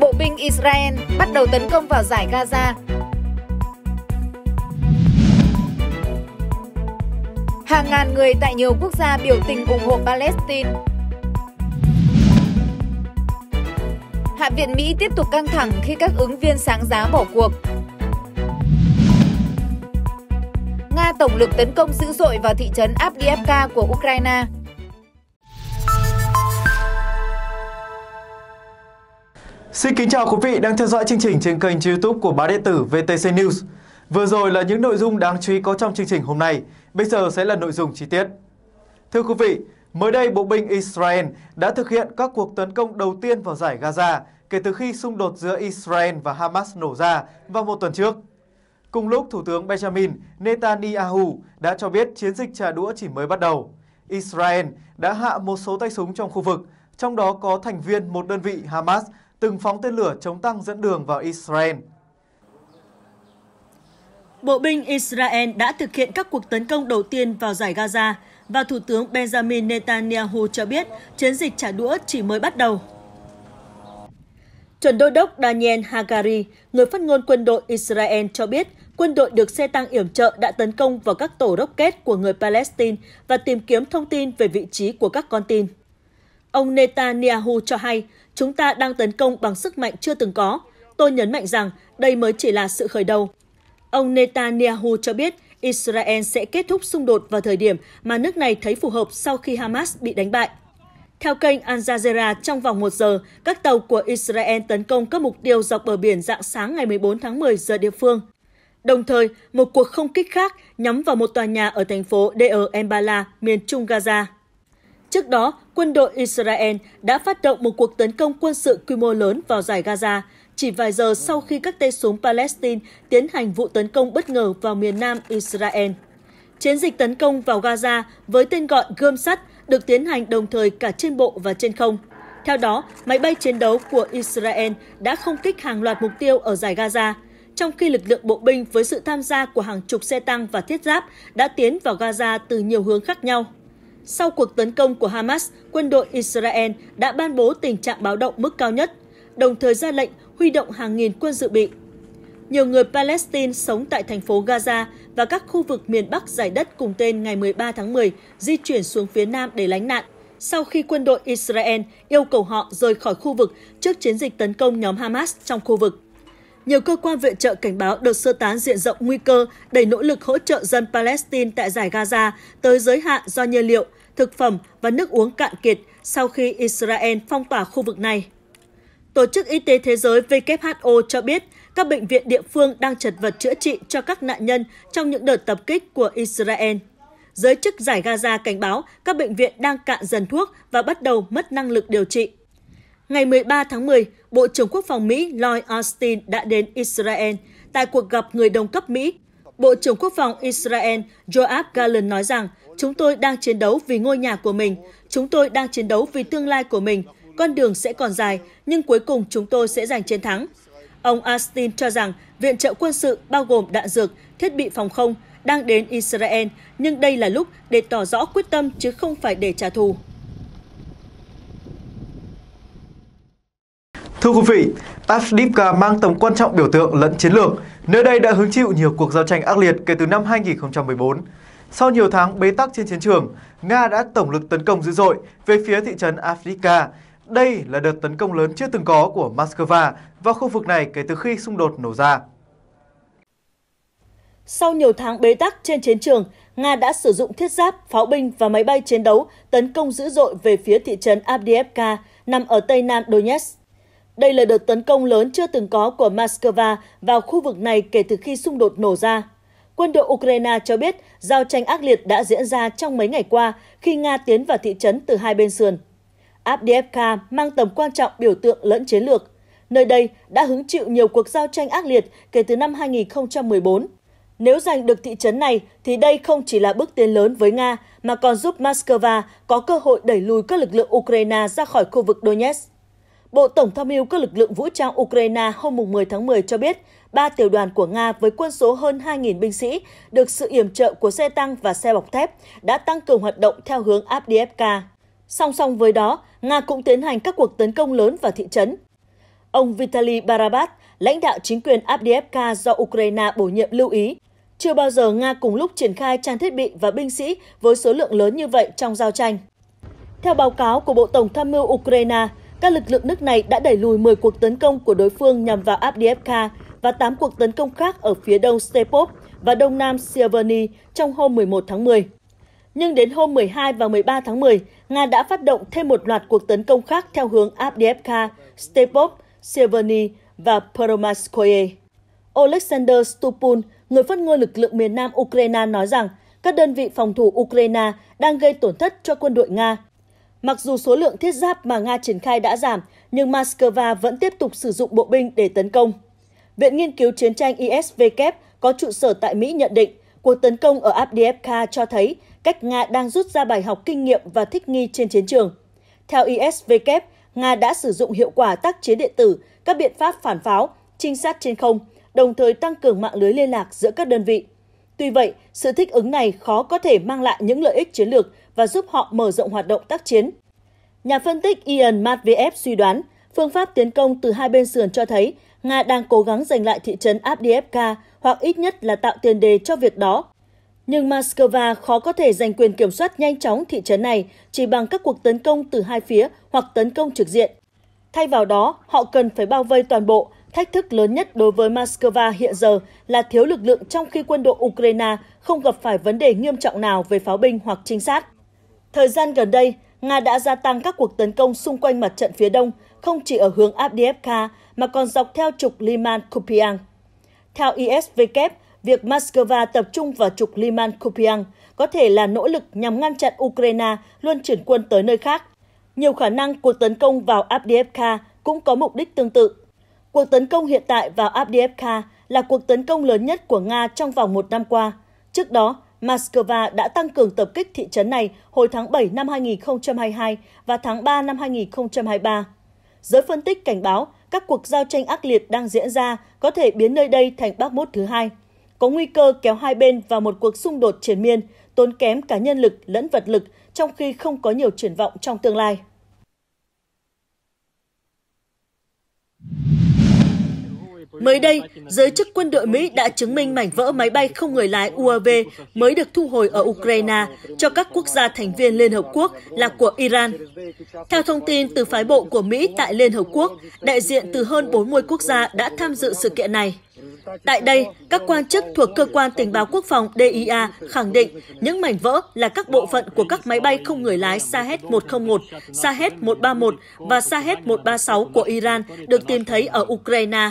bộ binh Israel bắt đầu tấn công vào giải Gaza. Hàng ngàn người tại nhiều quốc gia biểu tình ủng hộ Palestine. Hạ viện Mỹ tiếp tục căng thẳng khi các ứng viên sáng giá bỏ cuộc. Nga tổng lực tấn công dữ dội vào thị trấn Avdiivka của Ukraine. Xin kính chào quý vị đang theo dõi chương trình trên kênh YouTube của báo điện tử VTC News. Vừa rồi là những nội dung đáng chú ý có trong chương trình hôm nay, bây giờ sẽ là nội dung chi tiết. Thưa quý vị, mới đây bộ binh Israel đã thực hiện các cuộc tấn công đầu tiên vào giải Gaza kể từ khi xung đột giữa Israel và Hamas nổ ra vào một tuần trước. Cùng lúc, Thủ tướng Benjamin Netanyahu đã cho biết chiến dịch trả đũa chỉ mới bắt đầu. Israel đã hạ một số tay súng trong khu vực, trong đó có thành viên một đơn vị Hamas từng phóng tên lửa chống tăng dẫn đường vào Israel. Bộ binh Israel đã thực hiện các cuộc tấn công đầu tiên vào giải Gaza và Thủ tướng Benjamin Netanyahu cho biết chiến dịch trả đũa chỉ mới bắt đầu. Chuẩn đô đốc Daniel Hagari, người phát ngôn quân đội Israel cho biết quân đội được xe tăng yểm trợ đã tấn công vào các tổ rocket của người Palestine và tìm kiếm thông tin về vị trí của các con tin. Ông Netanyahu cho hay Chúng ta đang tấn công bằng sức mạnh chưa từng có. Tôi nhấn mạnh rằng đây mới chỉ là sự khởi đầu. Ông Netanyahu cho biết Israel sẽ kết thúc xung đột vào thời điểm mà nước này thấy phù hợp sau khi Hamas bị đánh bại. Theo kênh Al Jazeera, trong vòng một giờ, các tàu của Israel tấn công các mục tiêu dọc bờ biển dạng sáng ngày 14 tháng 10 giờ địa phương. Đồng thời, một cuộc không kích khác nhắm vào một tòa nhà ở thành phố Deir el Bala, miền trung Gaza. Trước đó, quân đội Israel đã phát động một cuộc tấn công quân sự quy mô lớn vào giải Gaza, chỉ vài giờ sau khi các tay súng Palestine tiến hành vụ tấn công bất ngờ vào miền nam Israel. Chiến dịch tấn công vào Gaza với tên gọi gươm sắt được tiến hành đồng thời cả trên bộ và trên không. Theo đó, máy bay chiến đấu của Israel đã không kích hàng loạt mục tiêu ở giải Gaza, trong khi lực lượng bộ binh với sự tham gia của hàng chục xe tăng và thiết giáp đã tiến vào Gaza từ nhiều hướng khác nhau. Sau cuộc tấn công của Hamas, quân đội Israel đã ban bố tình trạng báo động mức cao nhất, đồng thời ra lệnh huy động hàng nghìn quân dự bị. Nhiều người Palestine sống tại thành phố Gaza và các khu vực miền Bắc giải đất cùng tên ngày 13 tháng 10 di chuyển xuống phía Nam để lánh nạn sau khi quân đội Israel yêu cầu họ rời khỏi khu vực trước chiến dịch tấn công nhóm Hamas trong khu vực nhiều cơ quan viện trợ cảnh báo đợt sơ tán diện rộng nguy cơ đẩy nỗ lực hỗ trợ dân Palestine tại giải Gaza tới giới hạn do nhiên liệu, thực phẩm và nước uống cạn kiệt sau khi Israel phong tỏa khu vực này. Tổ chức Y tế Thế giới WHO cho biết các bệnh viện địa phương đang chật vật chữa trị cho các nạn nhân trong những đợt tập kích của Israel. Giới chức giải Gaza cảnh báo các bệnh viện đang cạn dần thuốc và bắt đầu mất năng lực điều trị. Ngày 13 tháng 10, Bộ trưởng Quốc phòng Mỹ Lloyd Austin đã đến Israel. Tại cuộc gặp người đồng cấp Mỹ, Bộ trưởng Quốc phòng Israel Joab Gallant nói rằng chúng tôi đang chiến đấu vì ngôi nhà của mình, chúng tôi đang chiến đấu vì tương lai của mình, con đường sẽ còn dài, nhưng cuối cùng chúng tôi sẽ giành chiến thắng. Ông Austin cho rằng viện trợ quân sự bao gồm đạn dược, thiết bị phòng không đang đến Israel, nhưng đây là lúc để tỏ rõ quyết tâm chứ không phải để trả thù. Thưa quý vị, Avdiivka mang tầm quan trọng biểu tượng lẫn chiến lược. Nơi đây đã hứng chịu nhiều cuộc giao tranh ác liệt kể từ năm 2014. Sau nhiều tháng bế tắc trên chiến trường, Nga đã tổng lực tấn công dữ dội về phía thị trấn Avdiivka. Đây là đợt tấn công lớn chưa từng có của Moscow và khu vực này kể từ khi xung đột nổ ra. Sau nhiều tháng bế tắc trên chiến trường, Nga đã sử dụng thiết giáp, pháo binh và máy bay chiến đấu tấn công dữ dội về phía thị trấn Avdiivka nằm ở tây nam Donetsk. Đây là đợt tấn công lớn chưa từng có của Moscow vào khu vực này kể từ khi xung đột nổ ra. Quân đội Ukraine cho biết giao tranh ác liệt đã diễn ra trong mấy ngày qua khi Nga tiến vào thị trấn từ hai bên sườn. Abdiivka mang tầm quan trọng biểu tượng lẫn chiến lược. Nơi đây đã hứng chịu nhiều cuộc giao tranh ác liệt kể từ năm 2014. Nếu giành được thị trấn này thì đây không chỉ là bước tiến lớn với Nga mà còn giúp Moscow có cơ hội đẩy lùi các lực lượng Ukraine ra khỏi khu vực Donetsk. Bộ Tổng tham mưu các lực lượng vũ trang Ukraine hôm 10 tháng 10 cho biết, ba tiểu đoàn của Nga với quân số hơn 2.000 binh sĩ được sự yểm trợ của xe tăng và xe bọc thép đã tăng cường hoạt động theo hướng Abdiivka. Song song với đó, Nga cũng tiến hành các cuộc tấn công lớn vào thị trấn. Ông Vitaly Barabat, lãnh đạo chính quyền Abdiivka do Ukraine bổ nhiệm lưu ý, chưa bao giờ Nga cùng lúc triển khai trang thiết bị và binh sĩ với số lượng lớn như vậy trong giao tranh. Theo báo cáo của Bộ Tổng tham mưu Ukraine, các lực lượng nước này đã đẩy lùi 10 cuộc tấn công của đối phương nhằm vào Abdiivka và 8 cuộc tấn công khác ở phía đông Stepov và đông nam Siervani trong hôm 11 tháng 10. Nhưng đến hôm 12 và 13 tháng 10, Nga đã phát động thêm một loạt cuộc tấn công khác theo hướng Abdiivka, Stepov, Siervani và Peromaskoye. Alexander Stupun, người phát ngôn lực lượng miền nam Ukraine nói rằng các đơn vị phòng thủ Ukraine đang gây tổn thất cho quân đội Nga Mặc dù số lượng thiết giáp mà Nga triển khai đã giảm, nhưng Moscow vẫn tiếp tục sử dụng bộ binh để tấn công. Viện Nghiên cứu Chiến tranh ISW có trụ sở tại Mỹ nhận định, cuộc tấn công ở Abdiivka cho thấy cách Nga đang rút ra bài học kinh nghiệm và thích nghi trên chiến trường. Theo ISW, Nga đã sử dụng hiệu quả tác chiến điện tử, các biện pháp phản pháo, trinh sát trên không, đồng thời tăng cường mạng lưới liên lạc giữa các đơn vị. Tuy vậy, sự thích ứng này khó có thể mang lại những lợi ích chiến lược và giúp họ mở rộng hoạt động tác chiến. Nhà phân tích Ian Matveev suy đoán, phương pháp tiến công từ hai bên sườn cho thấy Nga đang cố gắng giành lại thị trấn Abdiivka hoặc ít nhất là tạo tiền đề cho việc đó. Nhưng Moscow khó có thể giành quyền kiểm soát nhanh chóng thị trấn này chỉ bằng các cuộc tấn công từ hai phía hoặc tấn công trực diện. Thay vào đó, họ cần phải bao vây toàn bộ. Thách thức lớn nhất đối với Moscow hiện giờ là thiếu lực lượng trong khi quân đội Ukraine không gặp phải vấn đề nghiêm trọng nào về pháo binh hoặc trinh sát. Thời gian gần đây, Nga đã gia tăng các cuộc tấn công xung quanh mặt trận phía đông, không chỉ ở hướng Abdiivka mà còn dọc theo trục Liman Kupiang. Theo ISW, việc Moscow tập trung vào trục Liman Kupiang có thể là nỗ lực nhằm ngăn chặn Ukraine luôn chuyển quân tới nơi khác. Nhiều khả năng cuộc tấn công vào Abdiivka cũng có mục đích tương tự. Cuộc tấn công hiện tại vào Abdiivka là cuộc tấn công lớn nhất của Nga trong vòng một năm qua. Trước đó, Moscow đã tăng cường tập kích thị trấn này hồi tháng 7 năm 2022 và tháng 3 năm 2023. Giới phân tích cảnh báo các cuộc giao tranh ác liệt đang diễn ra có thể biến nơi đây thành Mốt thứ hai, có nguy cơ kéo hai bên vào một cuộc xung đột triển miên, tốn kém cả nhân lực lẫn vật lực trong khi không có nhiều triển vọng trong tương lai. Mới đây, giới chức quân đội Mỹ đã chứng minh mảnh vỡ máy bay không người lái UAV mới được thu hồi ở Ukraine cho các quốc gia thành viên Liên Hợp Quốc là của Iran. Theo thông tin từ phái bộ của Mỹ tại Liên Hợp Quốc, đại diện từ hơn 40 quốc gia đã tham dự sự kiện này. Tại đây, các quan chức thuộc Cơ quan Tình báo Quốc phòng DIA khẳng định những mảnh vỡ là các bộ phận của các máy bay không người lái Shahed-101, Shahed-131 và Shahed-136 của Iran được tìm thấy ở Ukraine.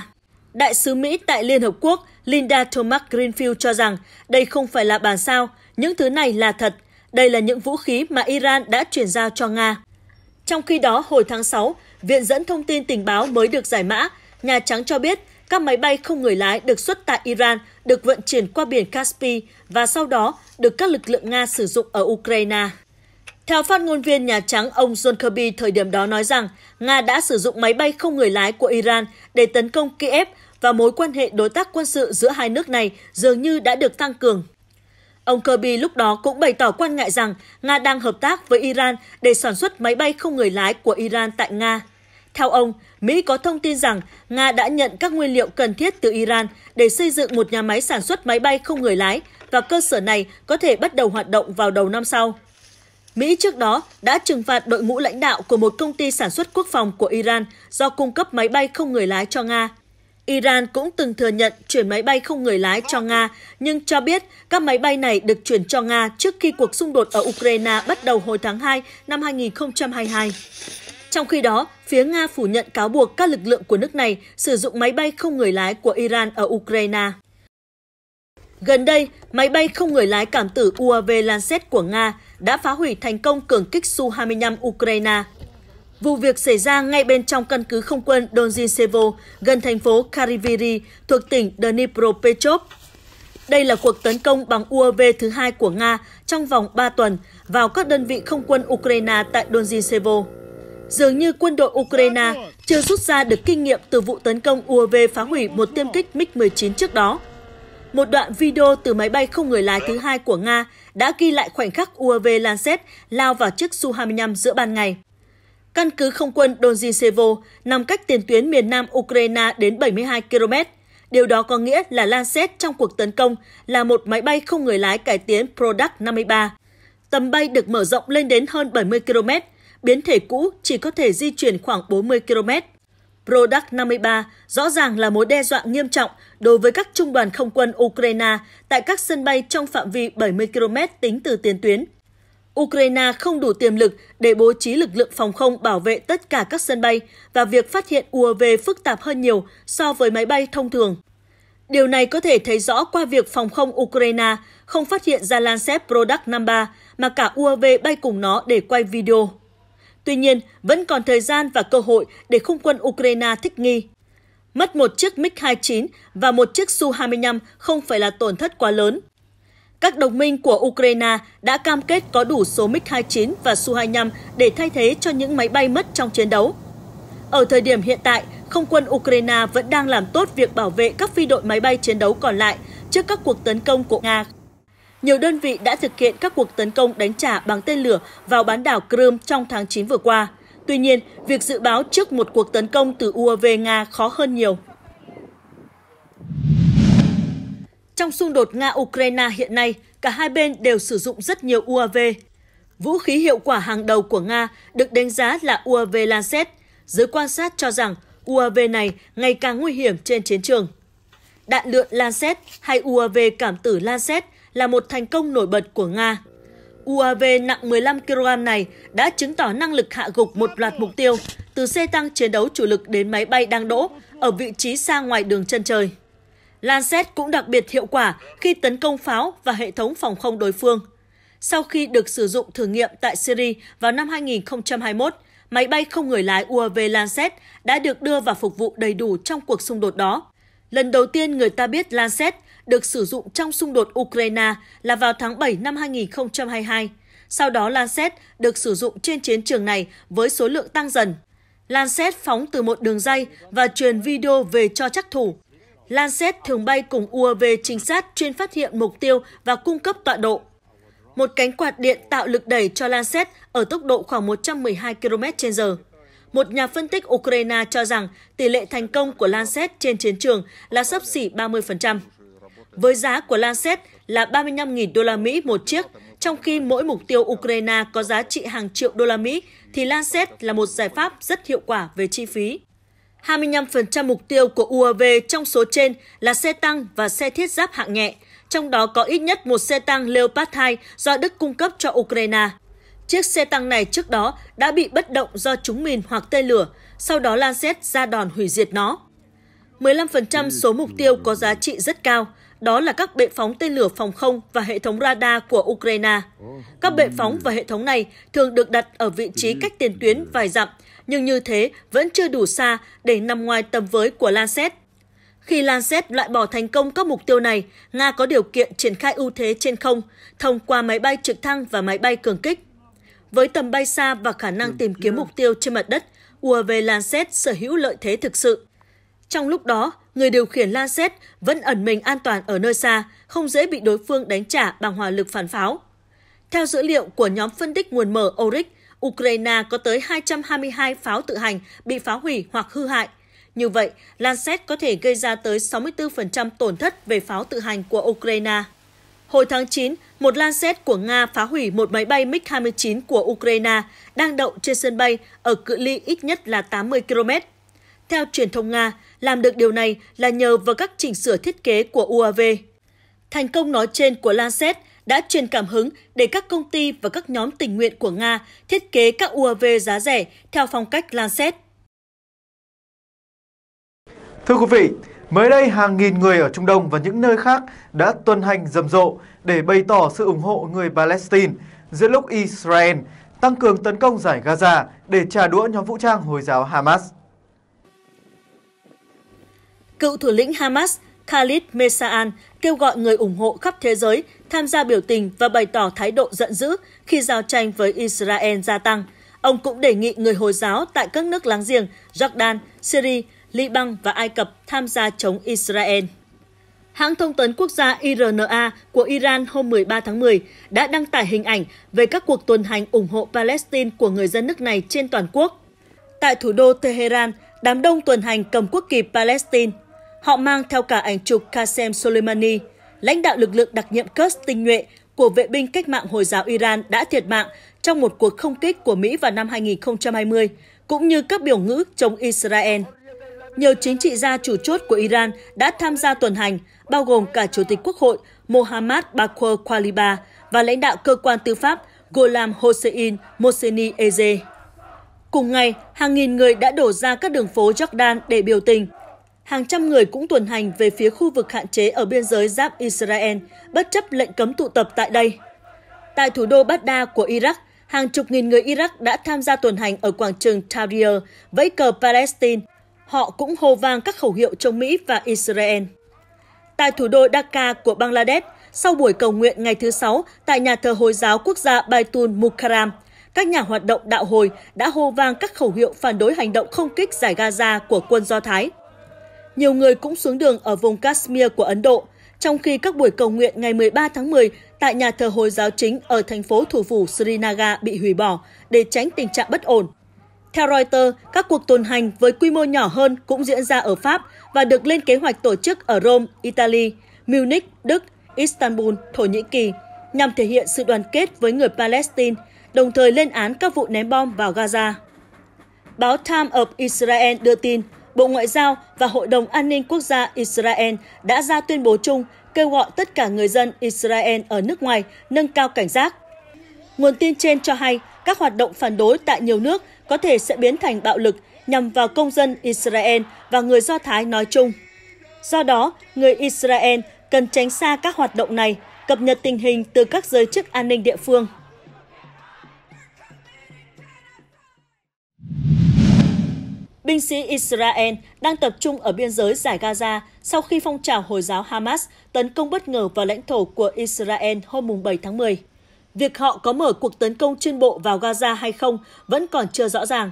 Đại sứ Mỹ tại Liên Hợp Quốc Linda Thomas Greenfield cho rằng đây không phải là bàn sao, những thứ này là thật. Đây là những vũ khí mà Iran đã chuyển giao cho Nga. Trong khi đó, hồi tháng 6, Viện dẫn thông tin tình báo mới được giải mã, Nhà Trắng cho biết các máy bay không người lái được xuất tại Iran được vận chuyển qua biển Caspi và sau đó được các lực lượng Nga sử dụng ở Ukraine. Theo phát ngôn viên Nhà Trắng, ông John Kirby thời điểm đó nói rằng Nga đã sử dụng máy bay không người lái của Iran để tấn công Kiev và mối quan hệ đối tác quân sự giữa hai nước này dường như đã được tăng cường. Ông Kirby lúc đó cũng bày tỏ quan ngại rằng Nga đang hợp tác với Iran để sản xuất máy bay không người lái của Iran tại Nga. Theo ông, Mỹ có thông tin rằng Nga đã nhận các nguyên liệu cần thiết từ Iran để xây dựng một nhà máy sản xuất máy bay không người lái và cơ sở này có thể bắt đầu hoạt động vào đầu năm sau. Mỹ trước đó đã trừng phạt đội ngũ lãnh đạo của một công ty sản xuất quốc phòng của Iran do cung cấp máy bay không người lái cho Nga. Iran cũng từng thừa nhận chuyển máy bay không người lái cho Nga, nhưng cho biết các máy bay này được chuyển cho Nga trước khi cuộc xung đột ở Ukraine bắt đầu hồi tháng 2 năm 2022. Trong khi đó, phía Nga phủ nhận cáo buộc các lực lượng của nước này sử dụng máy bay không người lái của Iran ở Ukraine. Gần đây, máy bay không người lái cảm tử UAV Lancet của Nga đã phá hủy thành công cường kích Su-25 Ukraine Vụ việc xảy ra ngay bên trong căn cứ không quân Donjinsevo gần thành phố Kariviri thuộc tỉnh Dnipropetrovsk. Đây là cuộc tấn công bằng UAV thứ hai của Nga trong vòng 3 tuần vào các đơn vị không quân Ukraine tại Donjinsevo. Dường như quân đội Ukraine chưa rút ra được kinh nghiệm từ vụ tấn công UAV phá hủy một tiêm kích MiG-19 trước đó. Một đoạn video từ máy bay không người lái thứ hai của Nga đã ghi lại khoảnh khắc UAV Lancet lao vào chiếc Su-25 giữa ban ngày. Căn cứ không quân Donjisevo nằm cách tiền tuyến miền nam Ukraine đến 72 km. Điều đó có nghĩa là Lancet trong cuộc tấn công là một máy bay không người lái cải tiến Product 53. Tầm bay được mở rộng lên đến hơn 70 km, biến thể cũ chỉ có thể di chuyển khoảng 40 km. Product 53 rõ ràng là mối đe dọa nghiêm trọng đối với các trung đoàn không quân Ukraine tại các sân bay trong phạm vi 70 km tính từ tiền tuyến, Ukraine không đủ tiềm lực để bố trí lực lượng phòng không bảo vệ tất cả các sân bay và việc phát hiện UAV phức tạp hơn nhiều so với máy bay thông thường. Điều này có thể thấy rõ qua việc phòng không Ukraine không phát hiện ra Lancet Product 53 mà cả UAV bay cùng nó để quay video. Tuy nhiên, vẫn còn thời gian và cơ hội để không quân Ukraine thích nghi. Mất một chiếc MiG-29 và một chiếc Su-25 không phải là tổn thất quá lớn các đồng minh của Ukraine đã cam kết có đủ số MiG-29 và Su-25 để thay thế cho những máy bay mất trong chiến đấu. Ở thời điểm hiện tại, không quân Ukraine vẫn đang làm tốt việc bảo vệ các phi đội máy bay chiến đấu còn lại trước các cuộc tấn công của Nga. Nhiều đơn vị đã thực hiện các cuộc tấn công đánh trả bằng tên lửa vào bán đảo Crimea trong tháng 9 vừa qua. Tuy nhiên, việc dự báo trước một cuộc tấn công từ UAV Nga khó hơn nhiều. Trong xung đột Nga-Ukraine hiện nay, cả hai bên đều sử dụng rất nhiều UAV. Vũ khí hiệu quả hàng đầu của Nga được đánh giá là UAV Lancet. Giới quan sát cho rằng UAV này ngày càng nguy hiểm trên chiến trường. Đạn lượn Lancet hay UAV cảm tử Lancet là một thành công nổi bật của Nga. UAV nặng 15 kg này đã chứng tỏ năng lực hạ gục một loạt mục tiêu, từ xe tăng chiến đấu chủ lực đến máy bay đang đỗ ở vị trí xa ngoài đường chân trời. Lancet cũng đặc biệt hiệu quả khi tấn công pháo và hệ thống phòng không đối phương. Sau khi được sử dụng thử nghiệm tại Syria vào năm 2021, máy bay không người lái UAV Lancet đã được đưa vào phục vụ đầy đủ trong cuộc xung đột đó. Lần đầu tiên người ta biết Lancet được sử dụng trong xung đột Ukraine là vào tháng 7 năm 2022. Sau đó Lancet được sử dụng trên chiến trường này với số lượng tăng dần. Lancet phóng từ một đường dây và truyền video về cho chắc thủ. Lancet thường bay cùng UAV trinh sát chuyên phát hiện mục tiêu và cung cấp tọa độ. Một cánh quạt điện tạo lực đẩy cho Lancet ở tốc độ khoảng 112 km h Một nhà phân tích Ukraine cho rằng tỷ lệ thành công của Lancet trên chiến trường là sấp xỉ 30%. Với giá của Lancet là 35.000 đô la Mỹ một chiếc, trong khi mỗi mục tiêu Ukraine có giá trị hàng triệu đô la Mỹ, thì Lancet là một giải pháp rất hiệu quả về chi phí. 25% mục tiêu của UAV trong số trên là xe tăng và xe thiết giáp hạng nhẹ, trong đó có ít nhất một xe tăng Leopard 2 do Đức cung cấp cho Ukraine. Chiếc xe tăng này trước đó đã bị bất động do trúng mìn hoặc tên lửa, sau đó lan Lancet ra đòn hủy diệt nó. 15% số mục tiêu có giá trị rất cao, đó là các bệ phóng tên lửa phòng không và hệ thống radar của Ukraine. Các bệ phóng và hệ thống này thường được đặt ở vị trí cách tiền tuyến vài dặm nhưng như thế vẫn chưa đủ xa để nằm ngoài tầm với của Lancet. Khi Lancet loại bỏ thành công các mục tiêu này, Nga có điều kiện triển khai ưu thế trên không thông qua máy bay trực thăng và máy bay cường kích. Với tầm bay xa và khả năng tìm kiếm mục tiêu trên mặt đất, UAV Lancet sở hữu lợi thế thực sự. Trong lúc đó, người điều khiển Lancet vẫn ẩn mình an toàn ở nơi xa, không dễ bị đối phương đánh trả bằng hỏa lực phản pháo. Theo dữ liệu của nhóm phân tích nguồn mở ORIC, Ukraine có tới 222 pháo tự hành bị phá hủy hoặc hư hại. Như vậy, Lancet có thể gây ra tới 64% tổn thất về pháo tự hành của Ukraine. Hồi tháng 9, một Lancet của Nga phá hủy một máy bay MiG-29 của Ukraine đang đậu trên sân bay ở cự ly ít nhất là 80 km. Theo truyền thông Nga, làm được điều này là nhờ vào các chỉnh sửa thiết kế của UAV. Thành công nói trên của Lancet đã truyền cảm hứng để các công ty và các nhóm tình nguyện của Nga thiết kế các UAV giá rẻ theo phong cách Lancet. Thưa quý vị, mới đây hàng nghìn người ở Trung Đông và những nơi khác đã tuần hành rầm rộ để bày tỏ sự ủng hộ người Palestine giữa lúc Israel tăng cường tấn công giải Gaza để trả đũa nhóm vũ trang Hồi giáo Hamas. Cựu thủ lĩnh Hamas Khalid Mesaan kêu gọi người ủng hộ khắp thế giới tham gia biểu tình và bày tỏ thái độ giận dữ khi giao tranh với Israel gia tăng. Ông cũng đề nghị người Hồi giáo tại các nước láng giềng Jordan, Syria, Liban và Ai Cập tham gia chống Israel. Hãng thông tấn quốc gia IRNA của Iran hôm 13 tháng 10 đã đăng tải hình ảnh về các cuộc tuần hành ủng hộ Palestine của người dân nước này trên toàn quốc. Tại thủ đô Tehran, đám đông tuần hành cầm quốc kỳ Palestine Họ mang theo cả ảnh chụp Qasem Soleimani, lãnh đạo lực lượng đặc nhiệm Quds tinh nhuệ của vệ binh cách mạng Hồi giáo Iran đã thiệt mạng trong một cuộc không kích của Mỹ vào năm 2020, cũng như các biểu ngữ chống Israel. Nhiều chính trị gia chủ chốt của Iran đã tham gia tuần hành, bao gồm cả Chủ tịch Quốc hội Mohammad Bakr Khaliba và lãnh đạo cơ quan tư pháp Golam Hossein Mohseni Eze. Cùng ngày, hàng nghìn người đã đổ ra các đường phố Jordan để biểu tình, Hàng trăm người cũng tuần hành về phía khu vực hạn chế ở biên giới giáp Israel, bất chấp lệnh cấm tụ tập tại đây. Tại thủ đô Baghdad của Iraq, hàng chục nghìn người Iraq đã tham gia tuần hành ở quảng trường Tahrir, vẫy cờ Palestine. Họ cũng hô vang các khẩu hiệu chống Mỹ và Israel. Tại thủ đô Dhaka của Bangladesh, sau buổi cầu nguyện ngày thứ Sáu tại nhà thờ Hồi giáo quốc gia Baitul Mukarram, các nhà hoạt động đạo hồi đã hô vang các khẩu hiệu phản đối hành động không kích giải Gaza của quân Do Thái nhiều người cũng xuống đường ở vùng Kashmir của Ấn Độ, trong khi các buổi cầu nguyện ngày 13 tháng 10 tại nhà thờ Hồi giáo chính ở thành phố thủ phủ Srinagar bị hủy bỏ để tránh tình trạng bất ổn. Theo Reuters, các cuộc tuần hành với quy mô nhỏ hơn cũng diễn ra ở Pháp và được lên kế hoạch tổ chức ở Rome, Italy, Munich, Đức, Istanbul, Thổ Nhĩ Kỳ, nhằm thể hiện sự đoàn kết với người Palestine, đồng thời lên án các vụ ném bom vào Gaza. Báo Time of Israel đưa tin, Bộ Ngoại giao và Hội đồng An ninh Quốc gia Israel đã ra tuyên bố chung kêu gọi tất cả người dân Israel ở nước ngoài nâng cao cảnh giác. Nguồn tin trên cho hay các hoạt động phản đối tại nhiều nước có thể sẽ biến thành bạo lực nhằm vào công dân Israel và người Do Thái nói chung. Do đó, người Israel cần tránh xa các hoạt động này, cập nhật tình hình từ các giới chức an ninh địa phương. Binh sĩ Israel đang tập trung ở biên giới giải Gaza sau khi phong trào Hồi giáo Hamas tấn công bất ngờ vào lãnh thổ của Israel hôm 7 tháng 10. Việc họ có mở cuộc tấn công trên bộ vào Gaza hay không vẫn còn chưa rõ ràng.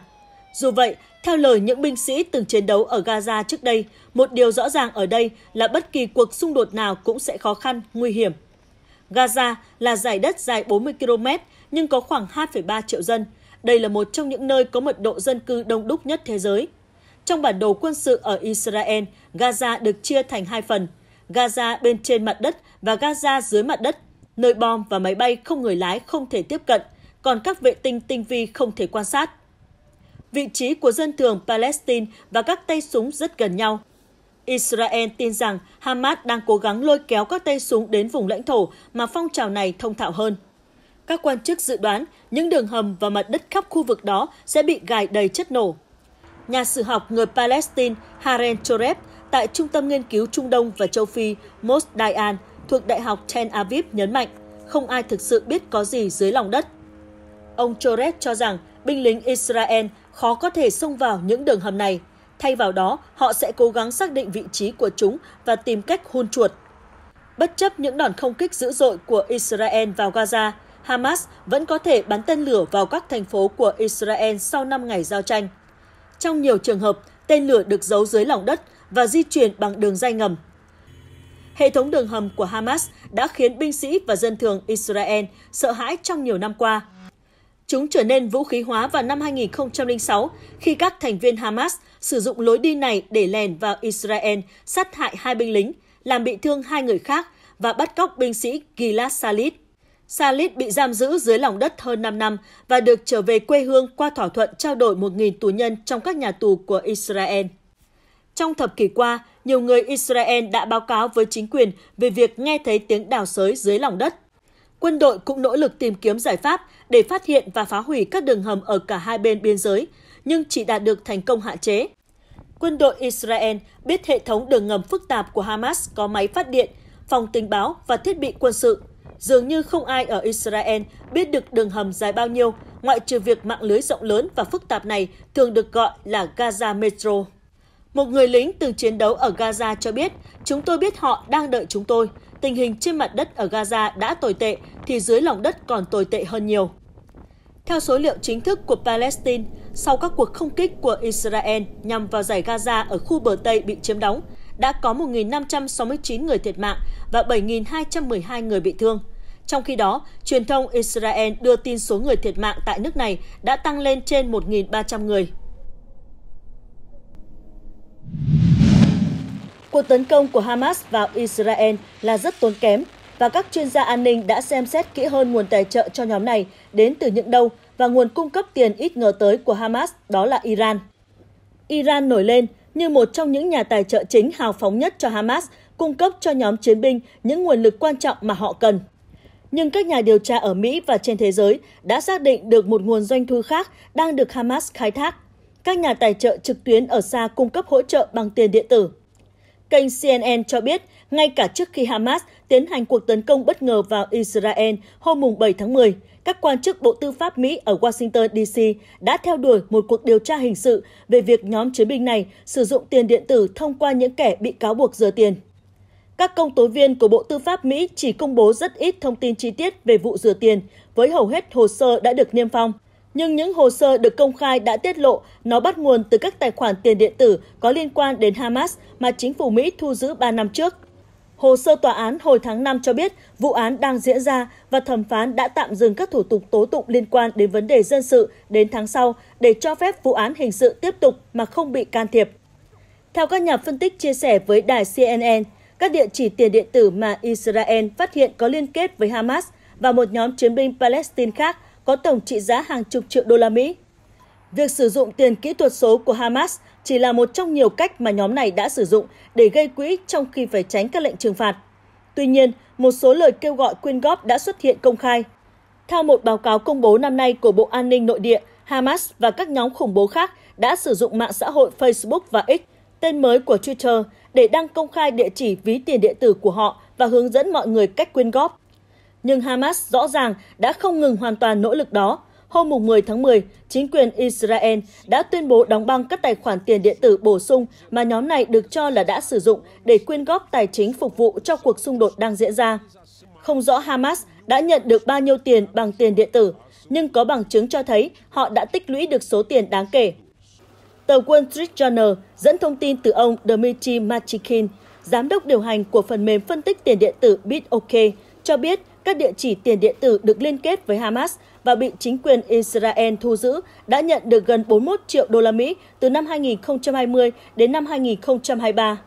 Dù vậy, theo lời những binh sĩ từng chiến đấu ở Gaza trước đây, một điều rõ ràng ở đây là bất kỳ cuộc xung đột nào cũng sẽ khó khăn, nguy hiểm. Gaza là giải đất dài 40 km nhưng có khoảng 2,3 triệu dân – đây là một trong những nơi có mật độ dân cư đông đúc nhất thế giới. Trong bản đồ quân sự ở Israel, Gaza được chia thành hai phần, Gaza bên trên mặt đất và Gaza dưới mặt đất, nơi bom và máy bay không người lái không thể tiếp cận, còn các vệ tinh tinh vi không thể quan sát. Vị trí của dân thường Palestine và các tay súng rất gần nhau. Israel tin rằng Hamas đang cố gắng lôi kéo các tay súng đến vùng lãnh thổ mà phong trào này thông thạo hơn. Các quan chức dự đoán những đường hầm và mặt đất khắp khu vực đó sẽ bị gài đầy chất nổ. Nhà sử học người Palestine Haren Choreb tại Trung tâm Nghiên cứu Trung Đông và Châu Phi Mos Dayan thuộc Đại học Tel Aviv nhấn mạnh không ai thực sự biết có gì dưới lòng đất. Ông Choreb cho rằng binh lính Israel khó có thể xông vào những đường hầm này. Thay vào đó, họ sẽ cố gắng xác định vị trí của chúng và tìm cách hun chuột. Bất chấp những đòn không kích dữ dội của Israel vào Gaza, Hamas vẫn có thể bắn tên lửa vào các thành phố của Israel sau 5 ngày giao tranh. Trong nhiều trường hợp, tên lửa được giấu dưới lòng đất và di chuyển bằng đường dây ngầm. Hệ thống đường hầm của Hamas đã khiến binh sĩ và dân thường Israel sợ hãi trong nhiều năm qua. Chúng trở nên vũ khí hóa vào năm 2006 khi các thành viên Hamas sử dụng lối đi này để lèn vào Israel, sát hại hai binh lính, làm bị thương hai người khác và bắt cóc binh sĩ Gilad Shalit. Salit bị giam giữ dưới lòng đất hơn 5 năm và được trở về quê hương qua thỏa thuận trao đổi 1.000 tù nhân trong các nhà tù của Israel. Trong thập kỷ qua, nhiều người Israel đã báo cáo với chính quyền về việc nghe thấy tiếng đào sới dưới lòng đất. Quân đội cũng nỗ lực tìm kiếm giải pháp để phát hiện và phá hủy các đường hầm ở cả hai bên biên giới, nhưng chỉ đạt được thành công hạn chế. Quân đội Israel biết hệ thống đường ngầm phức tạp của Hamas có máy phát điện, phòng tình báo và thiết bị quân sự dường như không ai ở Israel biết được đường hầm dài bao nhiêu, ngoại trừ việc mạng lưới rộng lớn và phức tạp này thường được gọi là Gaza Metro. Một người lính từng chiến đấu ở Gaza cho biết, chúng tôi biết họ đang đợi chúng tôi. Tình hình trên mặt đất ở Gaza đã tồi tệ, thì dưới lòng đất còn tồi tệ hơn nhiều. Theo số liệu chính thức của Palestine, sau các cuộc không kích của Israel nhằm vào giải Gaza ở khu bờ Tây bị chiếm đóng, đã có 1.569 người thiệt mạng và 7.212 người bị thương. Trong khi đó, truyền thông Israel đưa tin số người thiệt mạng tại nước này đã tăng lên trên 1.300 người. Cuộc tấn công của Hamas vào Israel là rất tốn kém và các chuyên gia an ninh đã xem xét kỹ hơn nguồn tài trợ cho nhóm này đến từ những đâu và nguồn cung cấp tiền ít ngờ tới của Hamas đó là Iran. Iran nổi lên như một trong những nhà tài trợ chính hào phóng nhất cho Hamas, cung cấp cho nhóm chiến binh những nguồn lực quan trọng mà họ cần. Nhưng các nhà điều tra ở Mỹ và trên thế giới đã xác định được một nguồn doanh thu khác đang được Hamas khai thác. Các nhà tài trợ trực tuyến ở xa cung cấp hỗ trợ bằng tiền điện tử. Kênh CNN cho biết, ngay cả trước khi Hamas tiến hành cuộc tấn công bất ngờ vào Israel hôm 7 tháng 10, các quan chức Bộ Tư pháp Mỹ ở Washington, D.C. đã theo đuổi một cuộc điều tra hình sự về việc nhóm chiến binh này sử dụng tiền điện tử thông qua những kẻ bị cáo buộc rửa tiền. Các công tố viên của Bộ Tư pháp Mỹ chỉ công bố rất ít thông tin chi tiết về vụ rửa tiền, với hầu hết hồ sơ đã được niêm phong. Nhưng những hồ sơ được công khai đã tiết lộ nó bắt nguồn từ các tài khoản tiền điện tử có liên quan đến Hamas mà chính phủ Mỹ thu giữ 3 năm trước. Hồ sơ tòa án hồi tháng 5 cho biết vụ án đang diễn ra và thẩm phán đã tạm dừng các thủ tục tố tụng liên quan đến vấn đề dân sự đến tháng sau để cho phép vụ án hình sự tiếp tục mà không bị can thiệp. Theo các nhà phân tích chia sẻ với đài CNN, các địa chỉ tiền điện tử mà Israel phát hiện có liên kết với Hamas và một nhóm chiến binh Palestine khác có tổng trị giá hàng chục triệu đô la Mỹ Việc sử dụng tiền kỹ thuật số của Hamas chỉ là một trong nhiều cách mà nhóm này đã sử dụng để gây quỹ trong khi phải tránh các lệnh trừng phạt. Tuy nhiên, một số lời kêu gọi quyên góp đã xuất hiện công khai. Theo một báo cáo công bố năm nay của Bộ An ninh Nội địa, Hamas và các nhóm khủng bố khác đã sử dụng mạng xã hội Facebook và X, tên mới của Twitter, để đăng công khai địa chỉ ví tiền điện tử của họ và hướng dẫn mọi người cách quyên góp. Nhưng Hamas rõ ràng đã không ngừng hoàn toàn nỗ lực đó hôm 10 tháng 10, chính quyền Israel đã tuyên bố đóng băng các tài khoản tiền điện tử bổ sung mà nhóm này được cho là đã sử dụng để quyên góp tài chính phục vụ cho cuộc xung đột đang diễn ra. Không rõ Hamas đã nhận được bao nhiêu tiền bằng tiền điện tử, nhưng có bằng chứng cho thấy họ đã tích lũy được số tiền đáng kể. Tờ Wall Street Journal dẫn thông tin từ ông Dmitry Machikin, giám đốc điều hành của phần mềm phân tích tiền điện tử BitOK, cho biết các địa chỉ tiền điện tử được liên kết với Hamas và bị chính quyền Israel thu giữ đã nhận được gần 41 triệu đô la Mỹ từ năm 2020 đến năm 2023.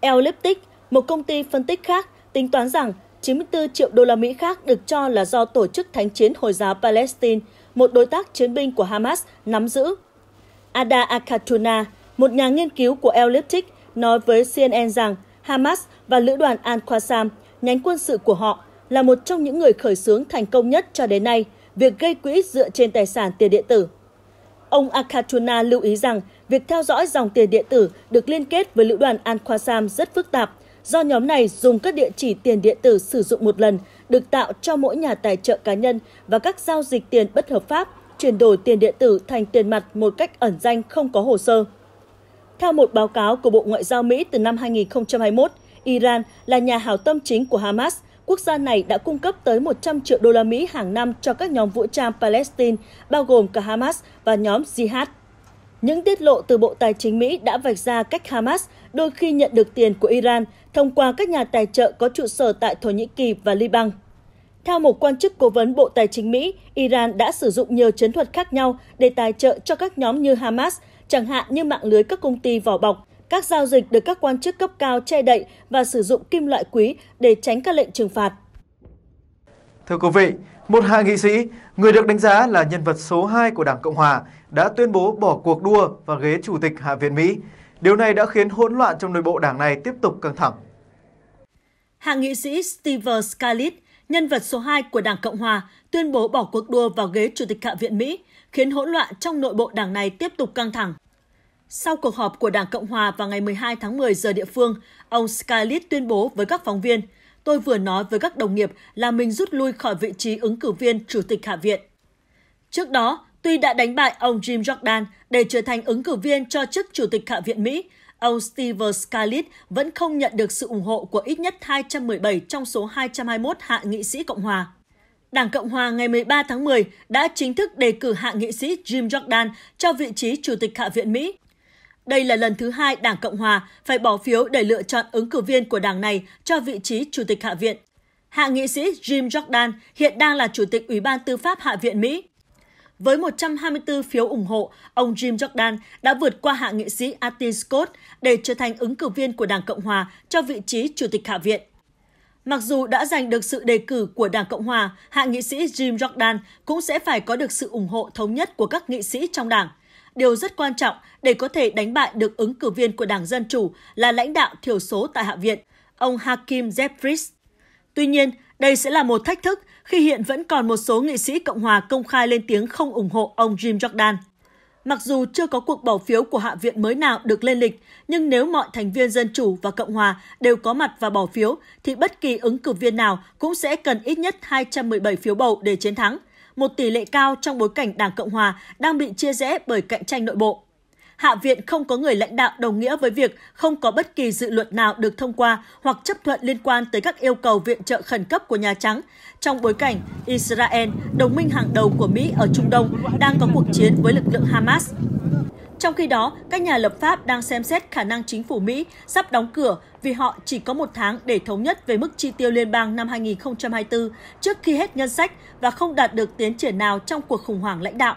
Elliptic, một công ty phân tích khác, tính toán rằng 94 triệu đô la Mỹ khác được cho là do tổ chức thánh chiến Hồi giáo Palestine, một đối tác chiến binh của Hamas, nắm giữ. Ada Akatuna, một nhà nghiên cứu của Elliptic, nói với CNN rằng Hamas và lữ đoàn Al-Qassam, nhánh quân sự của họ, là một trong những người khởi xướng thành công nhất cho đến nay việc gây quỹ dựa trên tài sản tiền điện tử. Ông Akatuna lưu ý rằng việc theo dõi dòng tiền điện tử được liên kết với lữ đoàn Al Qasam rất phức tạp do nhóm này dùng các địa chỉ tiền điện tử sử dụng một lần được tạo cho mỗi nhà tài trợ cá nhân và các giao dịch tiền bất hợp pháp chuyển đổi tiền điện tử thành tiền mặt một cách ẩn danh không có hồ sơ. Theo một báo cáo của Bộ Ngoại giao Mỹ từ năm 2021, Iran là nhà hảo tâm chính của Hamas quốc gia này đã cung cấp tới 100 triệu đô la Mỹ hàng năm cho các nhóm vũ trang Palestine, bao gồm cả Hamas và nhóm Jihad. Những tiết lộ từ Bộ Tài chính Mỹ đã vạch ra cách Hamas đôi khi nhận được tiền của Iran thông qua các nhà tài trợ có trụ sở tại Thổ Nhĩ Kỳ và Liban. Theo một quan chức cố vấn Bộ Tài chính Mỹ, Iran đã sử dụng nhiều chiến thuật khác nhau để tài trợ cho các nhóm như Hamas, chẳng hạn như mạng lưới các công ty vỏ bọc, các giao dịch được các quan chức cấp cao che đậy và sử dụng kim loại quý để tránh các lệnh trừng phạt. Thưa quý vị, một hạ nghị sĩ, người được đánh giá là nhân vật số 2 của Đảng Cộng Hòa, đã tuyên bố bỏ cuộc đua vào ghế Chủ tịch Hạ viện Mỹ. Điều này đã khiến hỗn loạn trong nội bộ đảng này tiếp tục căng thẳng. Hạ nghị sĩ Steve Scalise, nhân vật số 2 của Đảng Cộng Hòa, tuyên bố bỏ cuộc đua vào ghế Chủ tịch Hạ viện Mỹ, khiến hỗn loạn trong nội bộ đảng này tiếp tục căng thẳng. Sau cuộc họp của Đảng Cộng Hòa vào ngày 12 tháng 10 giờ địa phương, ông Scalise tuyên bố với các phóng viên, tôi vừa nói với các đồng nghiệp là mình rút lui khỏi vị trí ứng cử viên Chủ tịch Hạ viện. Trước đó, tuy đã đánh bại ông Jim Jordan để trở thành ứng cử viên cho chức Chủ tịch Hạ viện Mỹ, ông Steve Scalise vẫn không nhận được sự ủng hộ của ít nhất 217 trong số 221 hạ nghị sĩ Cộng hòa. Đảng Cộng hòa ngày 13 tháng 10 đã chính thức đề cử hạ nghị sĩ Jim Jordan cho vị trí Chủ tịch Hạ viện Mỹ đây là lần thứ hai Đảng Cộng Hòa phải bỏ phiếu để lựa chọn ứng cử viên của đảng này cho vị trí Chủ tịch Hạ viện. Hạ nghị sĩ Jim Jordan hiện đang là Chủ tịch Ủy ban Tư pháp Hạ viện Mỹ. Với 124 phiếu ủng hộ, ông Jim Jordan đã vượt qua hạ nghị sĩ Artin Scott để trở thành ứng cử viên của Đảng Cộng Hòa cho vị trí Chủ tịch Hạ viện. Mặc dù đã giành được sự đề cử của Đảng Cộng Hòa, hạ nghị sĩ Jim Jordan cũng sẽ phải có được sự ủng hộ thống nhất của các nghị sĩ trong đảng – điều rất quan trọng để có thể đánh bại được ứng cử viên của Đảng Dân Chủ là lãnh đạo thiểu số tại Hạ viện, ông Hakim Jeffries. Tuy nhiên, đây sẽ là một thách thức khi hiện vẫn còn một số nghị sĩ Cộng hòa công khai lên tiếng không ủng hộ ông Jim Jordan. Mặc dù chưa có cuộc bỏ phiếu của Hạ viện mới nào được lên lịch, nhưng nếu mọi thành viên Dân Chủ và Cộng Hòa đều có mặt và bỏ phiếu, thì bất kỳ ứng cử viên nào cũng sẽ cần ít nhất 217 phiếu bầu để chiến thắng một tỷ lệ cao trong bối cảnh Đảng Cộng Hòa đang bị chia rẽ bởi cạnh tranh nội bộ. Hạ viện không có người lãnh đạo đồng nghĩa với việc không có bất kỳ dự luật nào được thông qua hoặc chấp thuận liên quan tới các yêu cầu viện trợ khẩn cấp của Nhà Trắng. Trong bối cảnh, Israel, đồng minh hàng đầu của Mỹ ở Trung Đông, đang có cuộc chiến với lực lượng Hamas. Trong khi đó, các nhà lập pháp đang xem xét khả năng chính phủ Mỹ sắp đóng cửa vì họ chỉ có một tháng để thống nhất về mức chi tiêu liên bang năm 2024 trước khi hết ngân sách và không đạt được tiến triển nào trong cuộc khủng hoảng lãnh đạo.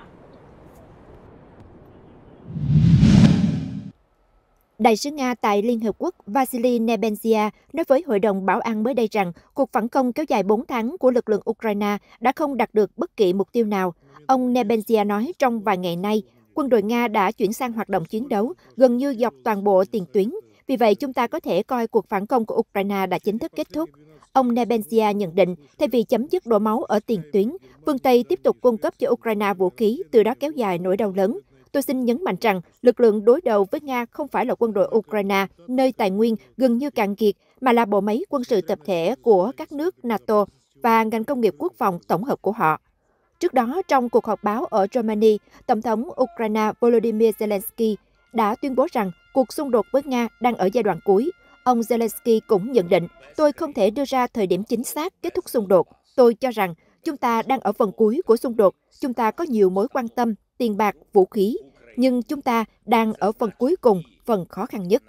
Đại sứ Nga tại Liên Hợp Quốc Vasily Nebenzia nói với Hội đồng Bảo an mới đây rằng cuộc phản công kéo dài 4 tháng của lực lượng Ukraine đã không đạt được bất kỳ mục tiêu nào. Ông Nebenzia nói trong vài ngày nay, quân đội Nga đã chuyển sang hoạt động chiến đấu gần như dọc toàn bộ tiền tuyến. Vì vậy, chúng ta có thể coi cuộc phản công của Ukraine đã chính thức kết thúc. Ông Nebenzia nhận định, thay vì chấm dứt đổ máu ở tiền tuyến, phương Tây tiếp tục cung cấp cho Ukraine vũ khí, từ đó kéo dài nỗi đau lớn. Tôi xin nhấn mạnh rằng, lực lượng đối đầu với Nga không phải là quân đội Ukraine, nơi tài nguyên gần như cạn kiệt, mà là bộ máy quân sự tập thể của các nước NATO và ngành công nghiệp quốc phòng tổng hợp của họ. Trước đó, trong cuộc họp báo ở Germany, Tổng thống Ukraine Volodymyr Zelensky đã tuyên bố rằng cuộc xung đột với Nga đang ở giai đoạn cuối. Ông Zelensky cũng nhận định, tôi không thể đưa ra thời điểm chính xác kết thúc xung đột. Tôi cho rằng chúng ta đang ở phần cuối của xung đột. Chúng ta có nhiều mối quan tâm, tiền bạc, vũ khí, nhưng chúng ta đang ở phần cuối cùng, phần khó khăn nhất.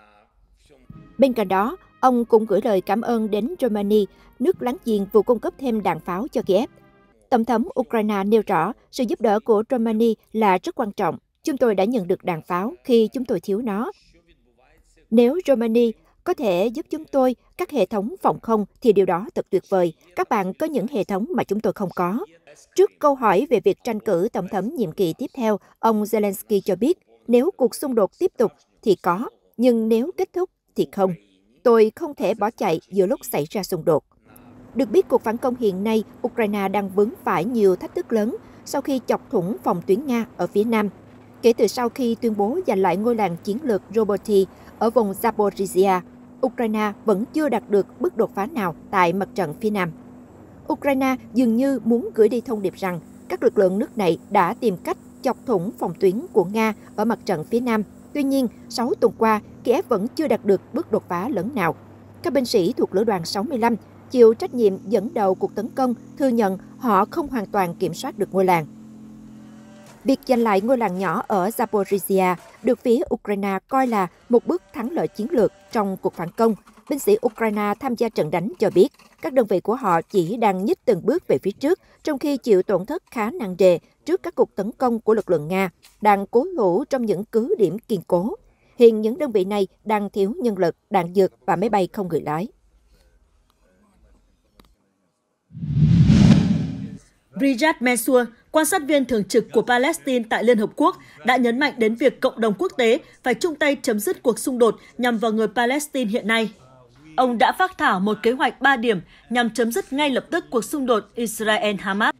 Bên cạnh đó, ông cũng gửi lời cảm ơn đến Germany, nước láng giềng vừa cung cấp thêm đạn pháo cho Kiev Tổng thống Ukraine nêu rõ sự giúp đỡ của Romania là rất quan trọng. Chúng tôi đã nhận được đạn pháo khi chúng tôi thiếu nó. Nếu Romania có thể giúp chúng tôi các hệ thống phòng không thì điều đó thật tuyệt vời. Các bạn có những hệ thống mà chúng tôi không có. Trước câu hỏi về việc tranh cử tổng thống nhiệm kỳ tiếp theo, ông Zelensky cho biết nếu cuộc xung đột tiếp tục thì có, nhưng nếu kết thúc thì không. Tôi không thể bỏ chạy giữa lúc xảy ra xung đột. Được biết cuộc phản công hiện nay, Ukraine đang vướng phải nhiều thách thức lớn sau khi chọc thủng phòng tuyến Nga ở phía Nam. Kể từ sau khi tuyên bố giành lại ngôi làng chiến lược Roboty ở vùng Zaporizhia, Ukraine vẫn chưa đạt được bước đột phá nào tại mặt trận phía Nam. Ukraine dường như muốn gửi đi thông điệp rằng các lực lượng nước này đã tìm cách chọc thủng phòng tuyến của Nga ở mặt trận phía Nam. Tuy nhiên, 6 tuần qua, Kiev vẫn chưa đạt được bước đột phá lớn nào. Các binh sĩ thuộc lữ đoàn 65 chịu trách nhiệm dẫn đầu cuộc tấn công thừa nhận họ không hoàn toàn kiểm soát được ngôi làng. Việc giành lại ngôi làng nhỏ ở Zaporizhia được phía Ukraine coi là một bước thắng lợi chiến lược trong cuộc phản công. Binh sĩ Ukraine tham gia trận đánh cho biết các đơn vị của họ chỉ đang nhích từng bước về phía trước trong khi chịu tổn thất khá nặng nề trước các cuộc tấn công của lực lượng Nga, đang cố thủ trong những cứ điểm kiên cố. Hiện những đơn vị này đang thiếu nhân lực, đạn dược và máy bay không người lái. Riyad Mansour, quan sát viên thường trực của Palestine tại Liên Hợp Quốc, đã nhấn mạnh đến việc cộng đồng quốc tế phải chung tay chấm dứt cuộc xung đột nhằm vào người Palestine hiện nay. Ông đã phát thảo một kế hoạch 3 điểm nhằm chấm dứt ngay lập tức cuộc xung đột Israel-Hamas.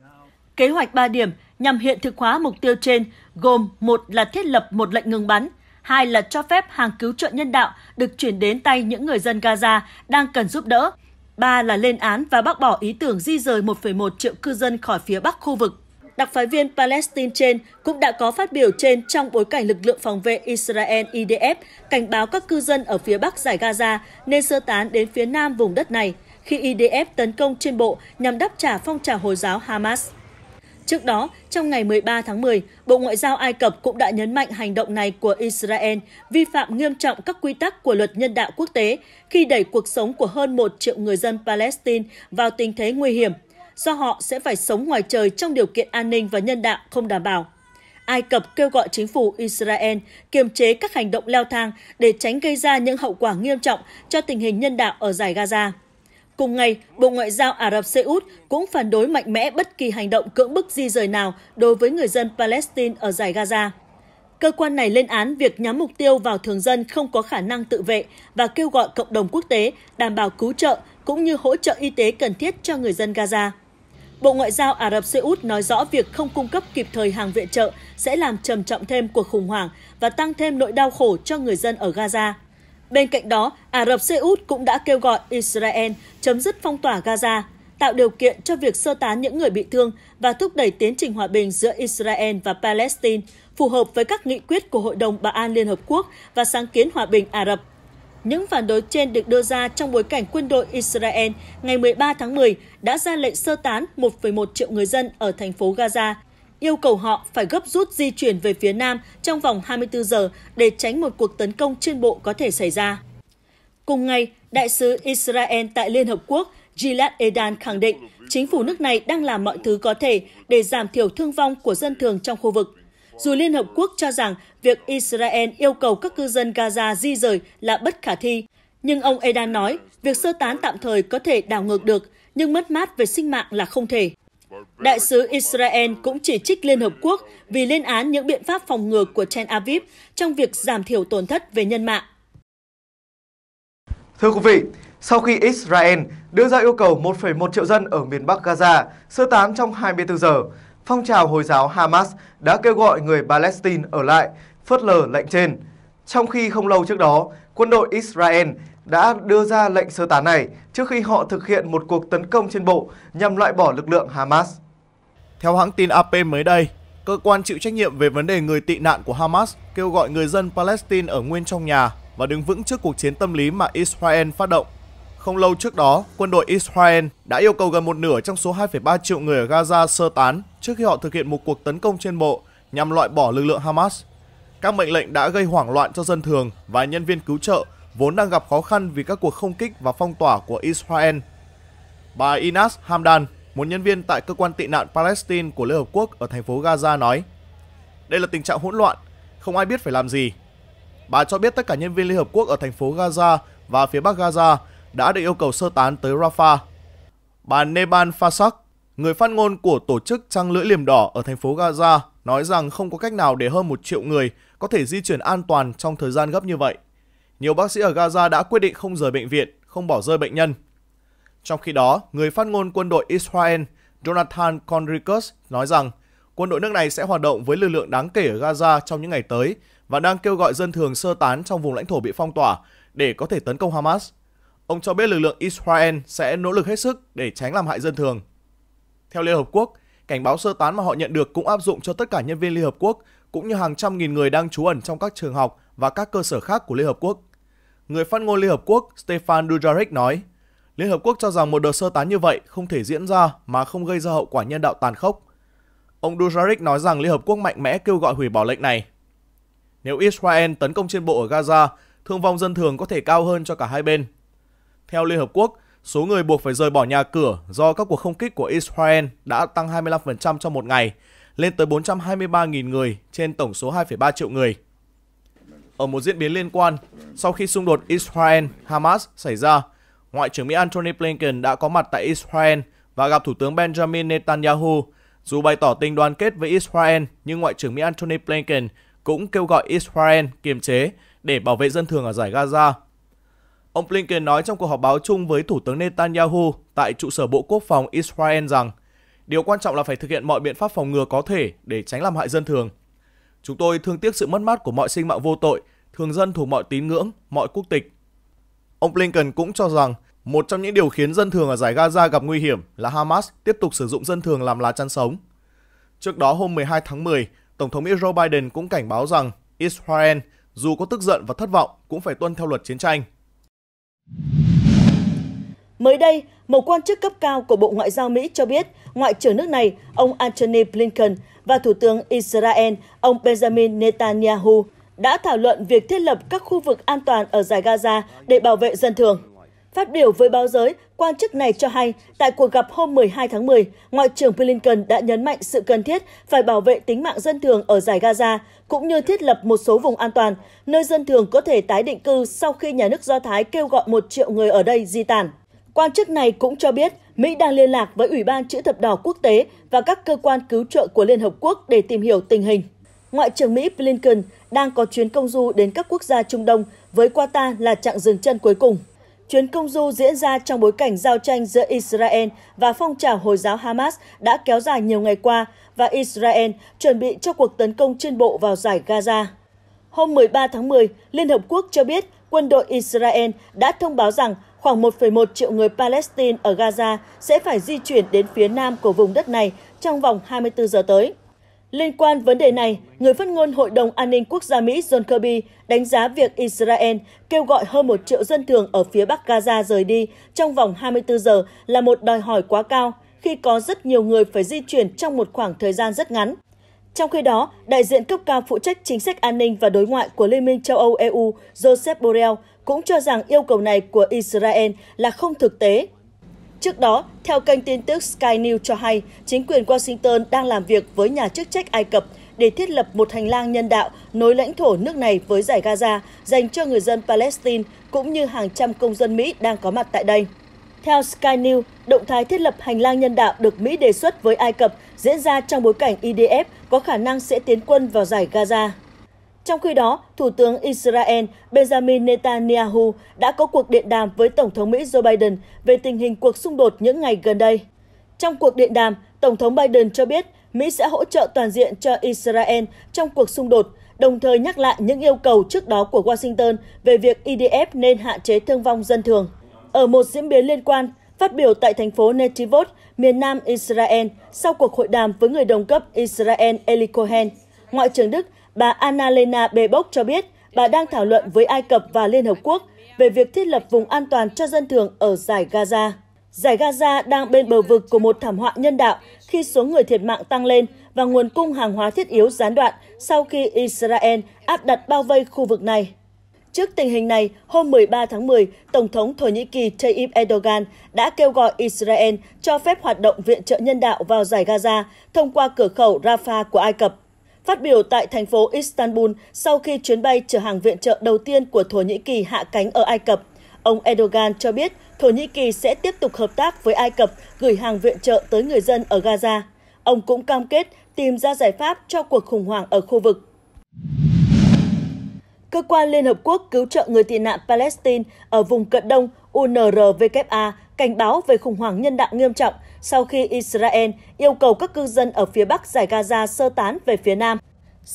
Kế hoạch 3 điểm nhằm hiện thực hóa mục tiêu trên gồm một là thiết lập một lệnh ngừng bắn, hai là cho phép hàng cứu trợ nhân đạo được chuyển đến tay những người dân Gaza đang cần giúp đỡ, ba là lên án và bác bỏ ý tưởng di rời 1,1 triệu cư dân khỏi phía bắc khu vực. Đặc phái viên Palestine trên cũng đã có phát biểu trên trong bối cảnh lực lượng phòng vệ Israel IDF cảnh báo các cư dân ở phía bắc giải Gaza nên sơ tán đến phía nam vùng đất này khi IDF tấn công trên bộ nhằm đáp trả phong trào Hồi giáo Hamas. Trước đó, trong ngày 13 tháng 10, Bộ Ngoại giao Ai Cập cũng đã nhấn mạnh hành động này của Israel vi phạm nghiêm trọng các quy tắc của luật nhân đạo quốc tế khi đẩy cuộc sống của hơn 1 triệu người dân Palestine vào tình thế nguy hiểm, do họ sẽ phải sống ngoài trời trong điều kiện an ninh và nhân đạo không đảm bảo. Ai Cập kêu gọi chính phủ Israel kiềm chế các hành động leo thang để tránh gây ra những hậu quả nghiêm trọng cho tình hình nhân đạo ở giải Gaza. Cùng ngày, Bộ Ngoại giao Ả Rập Xê Út cũng phản đối mạnh mẽ bất kỳ hành động cưỡng bức di rời nào đối với người dân Palestine ở giải Gaza. Cơ quan này lên án việc nhắm mục tiêu vào thường dân không có khả năng tự vệ và kêu gọi cộng đồng quốc tế đảm bảo cứu trợ cũng như hỗ trợ y tế cần thiết cho người dân Gaza. Bộ Ngoại giao Ả Rập Xê Út nói rõ việc không cung cấp kịp thời hàng viện trợ sẽ làm trầm trọng thêm cuộc khủng hoảng và tăng thêm nỗi đau khổ cho người dân ở Gaza. Bên cạnh đó, Ả Rập Xê Út cũng đã kêu gọi Israel chấm dứt phong tỏa Gaza, tạo điều kiện cho việc sơ tán những người bị thương và thúc đẩy tiến trình hòa bình giữa Israel và Palestine, phù hợp với các nghị quyết của Hội đồng Bảo an Liên Hợp Quốc và sáng kiến hòa bình Ả Rập. Những phản đối trên được đưa ra trong bối cảnh quân đội Israel ngày 13 tháng 10 đã ra lệnh sơ tán 1,1 triệu người dân ở thành phố Gaza yêu cầu họ phải gấp rút di chuyển về phía Nam trong vòng 24 giờ để tránh một cuộc tấn công trên bộ có thể xảy ra. Cùng ngày, Đại sứ Israel tại Liên Hợp Quốc Gilad Edan khẳng định chính phủ nước này đang làm mọi thứ có thể để giảm thiểu thương vong của dân thường trong khu vực. Dù Liên Hợp Quốc cho rằng việc Israel yêu cầu các cư dân Gaza di rời là bất khả thi, nhưng ông Edan nói việc sơ tán tạm thời có thể đảo ngược được, nhưng mất mát về sinh mạng là không thể. Đại sứ Israel cũng chỉ trích Liên Hợp Quốc vì lên án những biện pháp phòng ngừa của Tel Aviv trong việc giảm thiểu tổn thất về nhân mạng. Thưa quý vị, sau khi Israel đưa ra yêu cầu 1,1 triệu dân ở miền Bắc Gaza sơ tán trong 24 giờ, phong trào Hồi giáo Hamas đã kêu gọi người Palestine ở lại, phớt lờ lệnh trên. Trong khi không lâu trước đó, quân đội Israel đã đưa ra lệnh sơ tán này trước khi họ thực hiện một cuộc tấn công trên bộ nhằm loại bỏ lực lượng Hamas. Theo hãng tin AP mới đây, cơ quan chịu trách nhiệm về vấn đề người tị nạn của Hamas kêu gọi người dân Palestine ở nguyên trong nhà và đứng vững trước cuộc chiến tâm lý mà Israel phát động. Không lâu trước đó, quân đội Israel đã yêu cầu gần một nửa trong số 2,3 triệu người ở Gaza sơ tán trước khi họ thực hiện một cuộc tấn công trên bộ nhằm loại bỏ lực lượng Hamas. Các mệnh lệnh đã gây hoảng loạn cho dân thường và nhân viên cứu trợ vốn đang gặp khó khăn vì các cuộc không kích và phong tỏa của Israel. Bà Inas Hamdan, một nhân viên tại cơ quan tị nạn Palestine của Liên Hợp Quốc ở thành phố Gaza nói, đây là tình trạng hỗn loạn, không ai biết phải làm gì. Bà cho biết tất cả nhân viên Liên Hợp Quốc ở thành phố Gaza và phía bắc Gaza đã được yêu cầu sơ tán tới Rafah. Bà Neban Fasak, người phát ngôn của tổ chức Trăng Lưỡi Liềm Đỏ ở thành phố Gaza, nói rằng không có cách nào để hơn một triệu người có thể di chuyển an toàn trong thời gian gấp như vậy nhiều bác sĩ ở Gaza đã quyết định không rời bệnh viện, không bỏ rơi bệnh nhân. Trong khi đó, người phát ngôn quân đội Israel Jonathan Conricus nói rằng quân đội nước này sẽ hoạt động với lực lượng đáng kể ở Gaza trong những ngày tới và đang kêu gọi dân thường sơ tán trong vùng lãnh thổ bị phong tỏa để có thể tấn công Hamas. Ông cho biết lực lượng Israel sẽ nỗ lực hết sức để tránh làm hại dân thường. Theo Liên Hợp Quốc, cảnh báo sơ tán mà họ nhận được cũng áp dụng cho tất cả nhân viên Liên Hợp Quốc cũng như hàng trăm nghìn người đang trú ẩn trong các trường học và các cơ sở khác của Liên Hợp Quốc người phát ngôn Liên Hợp Quốc Stefan Dujarric nói, Liên Hợp Quốc cho rằng một đợt sơ tán như vậy không thể diễn ra mà không gây ra hậu quả nhân đạo tàn khốc. Ông Dujarric nói rằng Liên Hợp Quốc mạnh mẽ kêu gọi hủy bỏ lệnh này. Nếu Israel tấn công trên bộ ở Gaza, thương vong dân thường có thể cao hơn cho cả hai bên. Theo Liên Hợp Quốc, số người buộc phải rời bỏ nhà cửa do các cuộc không kích của Israel đã tăng 25% trong một ngày, lên tới 423.000 người trên tổng số 2,3 triệu người. Ở một diễn biến liên quan, sau khi xung đột Israel-Hamas xảy ra, Ngoại trưởng Mỹ Antony Blinken đã có mặt tại Israel và gặp Thủ tướng Benjamin Netanyahu. Dù bày tỏ tình đoàn kết với Israel, nhưng Ngoại trưởng Mỹ Antony Blinken cũng kêu gọi Israel kiềm chế để bảo vệ dân thường ở giải Gaza. Ông Blinken nói trong cuộc họp báo chung với Thủ tướng Netanyahu tại trụ sở Bộ Quốc phòng Israel rằng điều quan trọng là phải thực hiện mọi biện pháp phòng ngừa có thể để tránh làm hại dân thường. Chúng tôi thương tiếc sự mất mát của mọi sinh mạng vô tội thường dân thuộc mọi tín ngưỡng, mọi quốc tịch. Ông Blinken cũng cho rằng một trong những điều khiến dân thường ở giải Gaza gặp nguy hiểm là Hamas tiếp tục sử dụng dân thường làm lá chắn sống. Trước đó hôm 12 tháng 10, Tổng thống Mỹ Joe Biden cũng cảnh báo rằng Israel dù có tức giận và thất vọng cũng phải tuân theo luật chiến tranh. Mới đây, một quan chức cấp cao của Bộ Ngoại giao Mỹ cho biết, Ngoại trưởng nước này, ông Antony Blinken và Thủ tướng Israel, ông Benjamin Netanyahu, đã thảo luận việc thiết lập các khu vực an toàn ở giải Gaza để bảo vệ dân thường. Phát biểu với báo giới, quan chức này cho hay tại cuộc gặp hôm 12 tháng 10, Ngoại trưởng Blinken đã nhấn mạnh sự cần thiết phải bảo vệ tính mạng dân thường ở giải Gaza, cũng như thiết lập một số vùng an toàn, nơi dân thường có thể tái định cư sau khi nhà nước Do Thái kêu gọi một triệu người ở đây di tản. Quan chức này cũng cho biết Mỹ đang liên lạc với Ủy ban Chữ thập đỏ quốc tế và các cơ quan cứu trợ của Liên Hợp Quốc để tìm hiểu tình hình. Ngoại trưởng Mỹ Blinken đang có chuyến công du đến các quốc gia Trung Đông với Qatar là chặng dừng chân cuối cùng. Chuyến công du diễn ra trong bối cảnh giao tranh giữa Israel và phong trào Hồi giáo Hamas đã kéo dài nhiều ngày qua và Israel chuẩn bị cho cuộc tấn công trên bộ vào giải Gaza. Hôm 13 tháng 10, Liên Hợp Quốc cho biết quân đội Israel đã thông báo rằng khoảng 1,1 triệu người Palestine ở Gaza sẽ phải di chuyển đến phía nam của vùng đất này trong vòng 24 giờ tới. Liên quan vấn đề này, người phát ngôn Hội đồng An ninh Quốc gia Mỹ John Kirby đánh giá việc Israel kêu gọi hơn một triệu dân thường ở phía Bắc Gaza rời đi trong vòng 24 giờ là một đòi hỏi quá cao khi có rất nhiều người phải di chuyển trong một khoảng thời gian rất ngắn. Trong khi đó, đại diện cấp cao phụ trách chính sách an ninh và đối ngoại của Liên minh châu Âu EU Joseph Borrell cũng cho rằng yêu cầu này của Israel là không thực tế Trước đó, theo kênh tin tức Sky News cho hay, chính quyền Washington đang làm việc với nhà chức trách Ai Cập để thiết lập một hành lang nhân đạo nối lãnh thổ nước này với giải Gaza dành cho người dân Palestine cũng như hàng trăm công dân Mỹ đang có mặt tại đây. Theo Sky News, động thái thiết lập hành lang nhân đạo được Mỹ đề xuất với Ai Cập diễn ra trong bối cảnh IDF e có khả năng sẽ tiến quân vào giải Gaza. Trong khi đó, Thủ tướng Israel Benjamin Netanyahu đã có cuộc điện đàm với Tổng thống Mỹ Joe Biden về tình hình cuộc xung đột những ngày gần đây. Trong cuộc điện đàm, Tổng thống Biden cho biết Mỹ sẽ hỗ trợ toàn diện cho Israel trong cuộc xung đột, đồng thời nhắc lại những yêu cầu trước đó của Washington về việc IDF e nên hạn chế thương vong dân thường. Ở một diễn biến liên quan, phát biểu tại thành phố Netivot, miền nam Israel, sau cuộc hội đàm với người đồng cấp Israel Eli Cohen, Ngoại trưởng Đức Bà Annalena Baerbock cho biết bà đang thảo luận với Ai Cập và Liên Hợp Quốc về việc thiết lập vùng an toàn cho dân thường ở giải Gaza. Giải Gaza đang bên bờ vực của một thảm họa nhân đạo khi số người thiệt mạng tăng lên và nguồn cung hàng hóa thiết yếu gián đoạn sau khi Israel áp đặt bao vây khu vực này. Trước tình hình này, hôm 13 tháng 10, Tổng thống Thổ Nhĩ Kỳ Tayyip Erdogan đã kêu gọi Israel cho phép hoạt động viện trợ nhân đạo vào giải Gaza thông qua cửa khẩu Rafah của Ai Cập. Phát biểu tại thành phố Istanbul sau khi chuyến bay chở hàng viện trợ đầu tiên của Thổ Nhĩ Kỳ hạ cánh ở Ai Cập, ông Erdogan cho biết Thổ Nhĩ Kỳ sẽ tiếp tục hợp tác với Ai Cập gửi hàng viện trợ tới người dân ở Gaza. Ông cũng cam kết tìm ra giải pháp cho cuộc khủng hoảng ở khu vực. Cơ quan Liên Hợp Quốc cứu trợ người tị nạn Palestine ở vùng cận đông UNRWA cảnh báo về khủng hoảng nhân đạo nghiêm trọng sau khi Israel yêu cầu các cư dân ở phía bắc giải Gaza sơ tán về phía nam.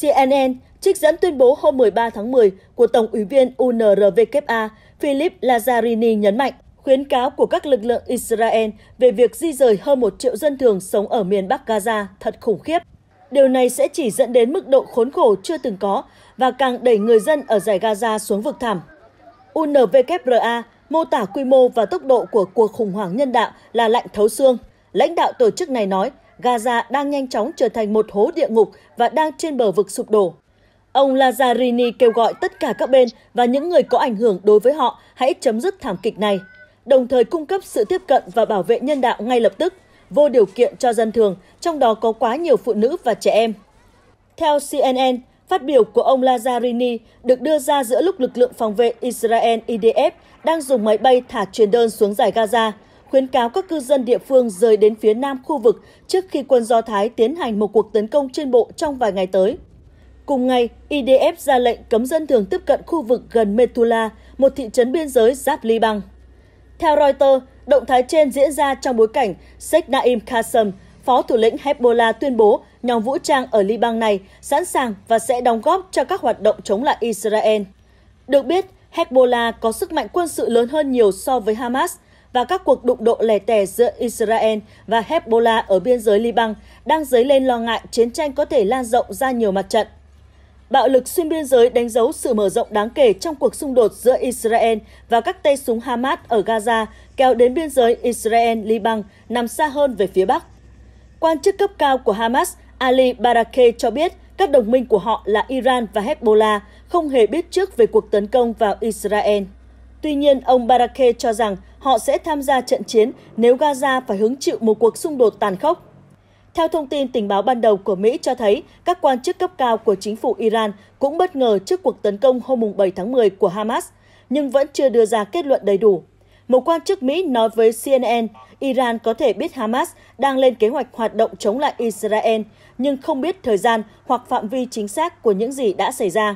CNN trích dẫn tuyên bố hôm 13 tháng 10 của Tổng ủy viên UNRWA Philip Lazzarini nhấn mạnh khuyến cáo của các lực lượng Israel về việc di rời hơn một triệu dân thường sống ở miền Bắc Gaza thật khủng khiếp. Điều này sẽ chỉ dẫn đến mức độ khốn khổ chưa từng có và càng đẩy người dân ở giải Gaza xuống vực thẳm. UNWRA mô tả quy mô và tốc độ của cuộc khủng hoảng nhân đạo là lạnh thấu xương – Lãnh đạo tổ chức này nói Gaza đang nhanh chóng trở thành một hố địa ngục và đang trên bờ vực sụp đổ. Ông Lazzarini kêu gọi tất cả các bên và những người có ảnh hưởng đối với họ hãy chấm dứt thảm kịch này, đồng thời cung cấp sự tiếp cận và bảo vệ nhân đạo ngay lập tức, vô điều kiện cho dân thường, trong đó có quá nhiều phụ nữ và trẻ em. Theo CNN, phát biểu của ông Lazzarini được đưa ra giữa lúc lực lượng phòng vệ Israel IDF đang dùng máy bay thả truyền đơn xuống giải Gaza – khuyến cáo các cư dân địa phương rời đến phía nam khu vực trước khi quân Do Thái tiến hành một cuộc tấn công trên bộ trong vài ngày tới. Cùng ngày, IDF ra lệnh cấm dân thường tiếp cận khu vực gần Metula, một thị trấn biên giới giáp Liban. Theo Reuters, động thái trên diễn ra trong bối cảnh Sheikh Naim Qasem, phó thủ lĩnh Hezbollah tuyên bố nhóm vũ trang ở Liban này sẵn sàng và sẽ đóng góp cho các hoạt động chống lại Israel. Được biết, Hezbollah có sức mạnh quân sự lớn hơn nhiều so với Hamas và các cuộc đụng độ lẻ tẻ giữa Israel và Hezbollah ở biên giới Liban đang dấy lên lo ngại chiến tranh có thể lan rộng ra nhiều mặt trận. Bạo lực xuyên biên giới đánh dấu sự mở rộng đáng kể trong cuộc xung đột giữa Israel và các tay súng Hamas ở Gaza kéo đến biên giới Israel-Liban nằm xa hơn về phía Bắc. Quan chức cấp cao của Hamas Ali Barakeh cho biết các đồng minh của họ là Iran và Hezbollah không hề biết trước về cuộc tấn công vào Israel. Tuy nhiên, ông Barakeh cho rằng họ sẽ tham gia trận chiến nếu Gaza phải hứng chịu một cuộc xung đột tàn khốc. Theo thông tin tình báo ban đầu của Mỹ cho thấy, các quan chức cấp cao của chính phủ Iran cũng bất ngờ trước cuộc tấn công hôm 7 tháng 10 của Hamas, nhưng vẫn chưa đưa ra kết luận đầy đủ. Một quan chức Mỹ nói với CNN, Iran có thể biết Hamas đang lên kế hoạch hoạt động chống lại Israel, nhưng không biết thời gian hoặc phạm vi chính xác của những gì đã xảy ra.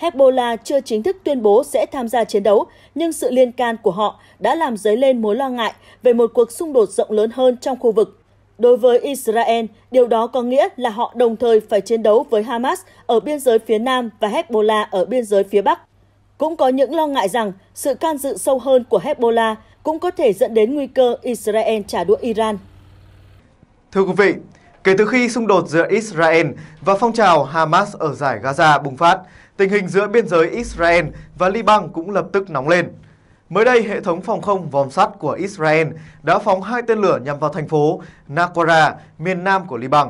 Hezbollah chưa chính thức tuyên bố sẽ tham gia chiến đấu, nhưng sự liên can của họ đã làm dấy lên mối lo ngại về một cuộc xung đột rộng lớn hơn trong khu vực. Đối với Israel, điều đó có nghĩa là họ đồng thời phải chiến đấu với Hamas ở biên giới phía Nam và Hezbollah ở biên giới phía Bắc. Cũng có những lo ngại rằng sự can dự sâu hơn của Hezbollah cũng có thể dẫn đến nguy cơ Israel trả đũa Iran. Thưa quý vị, Kể từ khi xung đột giữa Israel và phong trào Hamas ở giải Gaza bùng phát, tình hình giữa biên giới Israel và Liban cũng lập tức nóng lên. Mới đây, hệ thống phòng không vòm sắt của Israel đã phóng hai tên lửa nhằm vào thành phố Naqara, miền nam của Liban.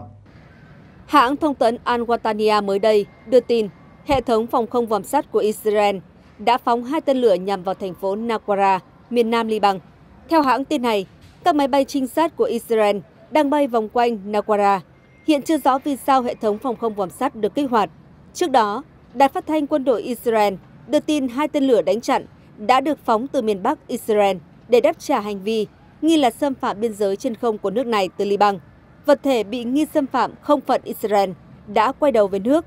Hãng thông tấn Al-Watania mới đây đưa tin hệ thống phòng không vòm sắt của Israel đã phóng hai tên lửa nhằm vào thành phố Naqara, miền nam Liban. Theo hãng tin này, các máy bay trinh sát của Israel đang bay vòng quanh Naguara. Hiện chưa rõ vì sao hệ thống phòng không vòm sắt được kích hoạt. Trước đó, đài phát thanh quân đội Israel đưa tin hai tên lửa đánh chặn đã được phóng từ miền Bắc Israel để đáp trả hành vi nghi là xâm phạm biên giới trên không của nước này từ Liban. Vật thể bị nghi xâm phạm không phận Israel đã quay đầu về nước.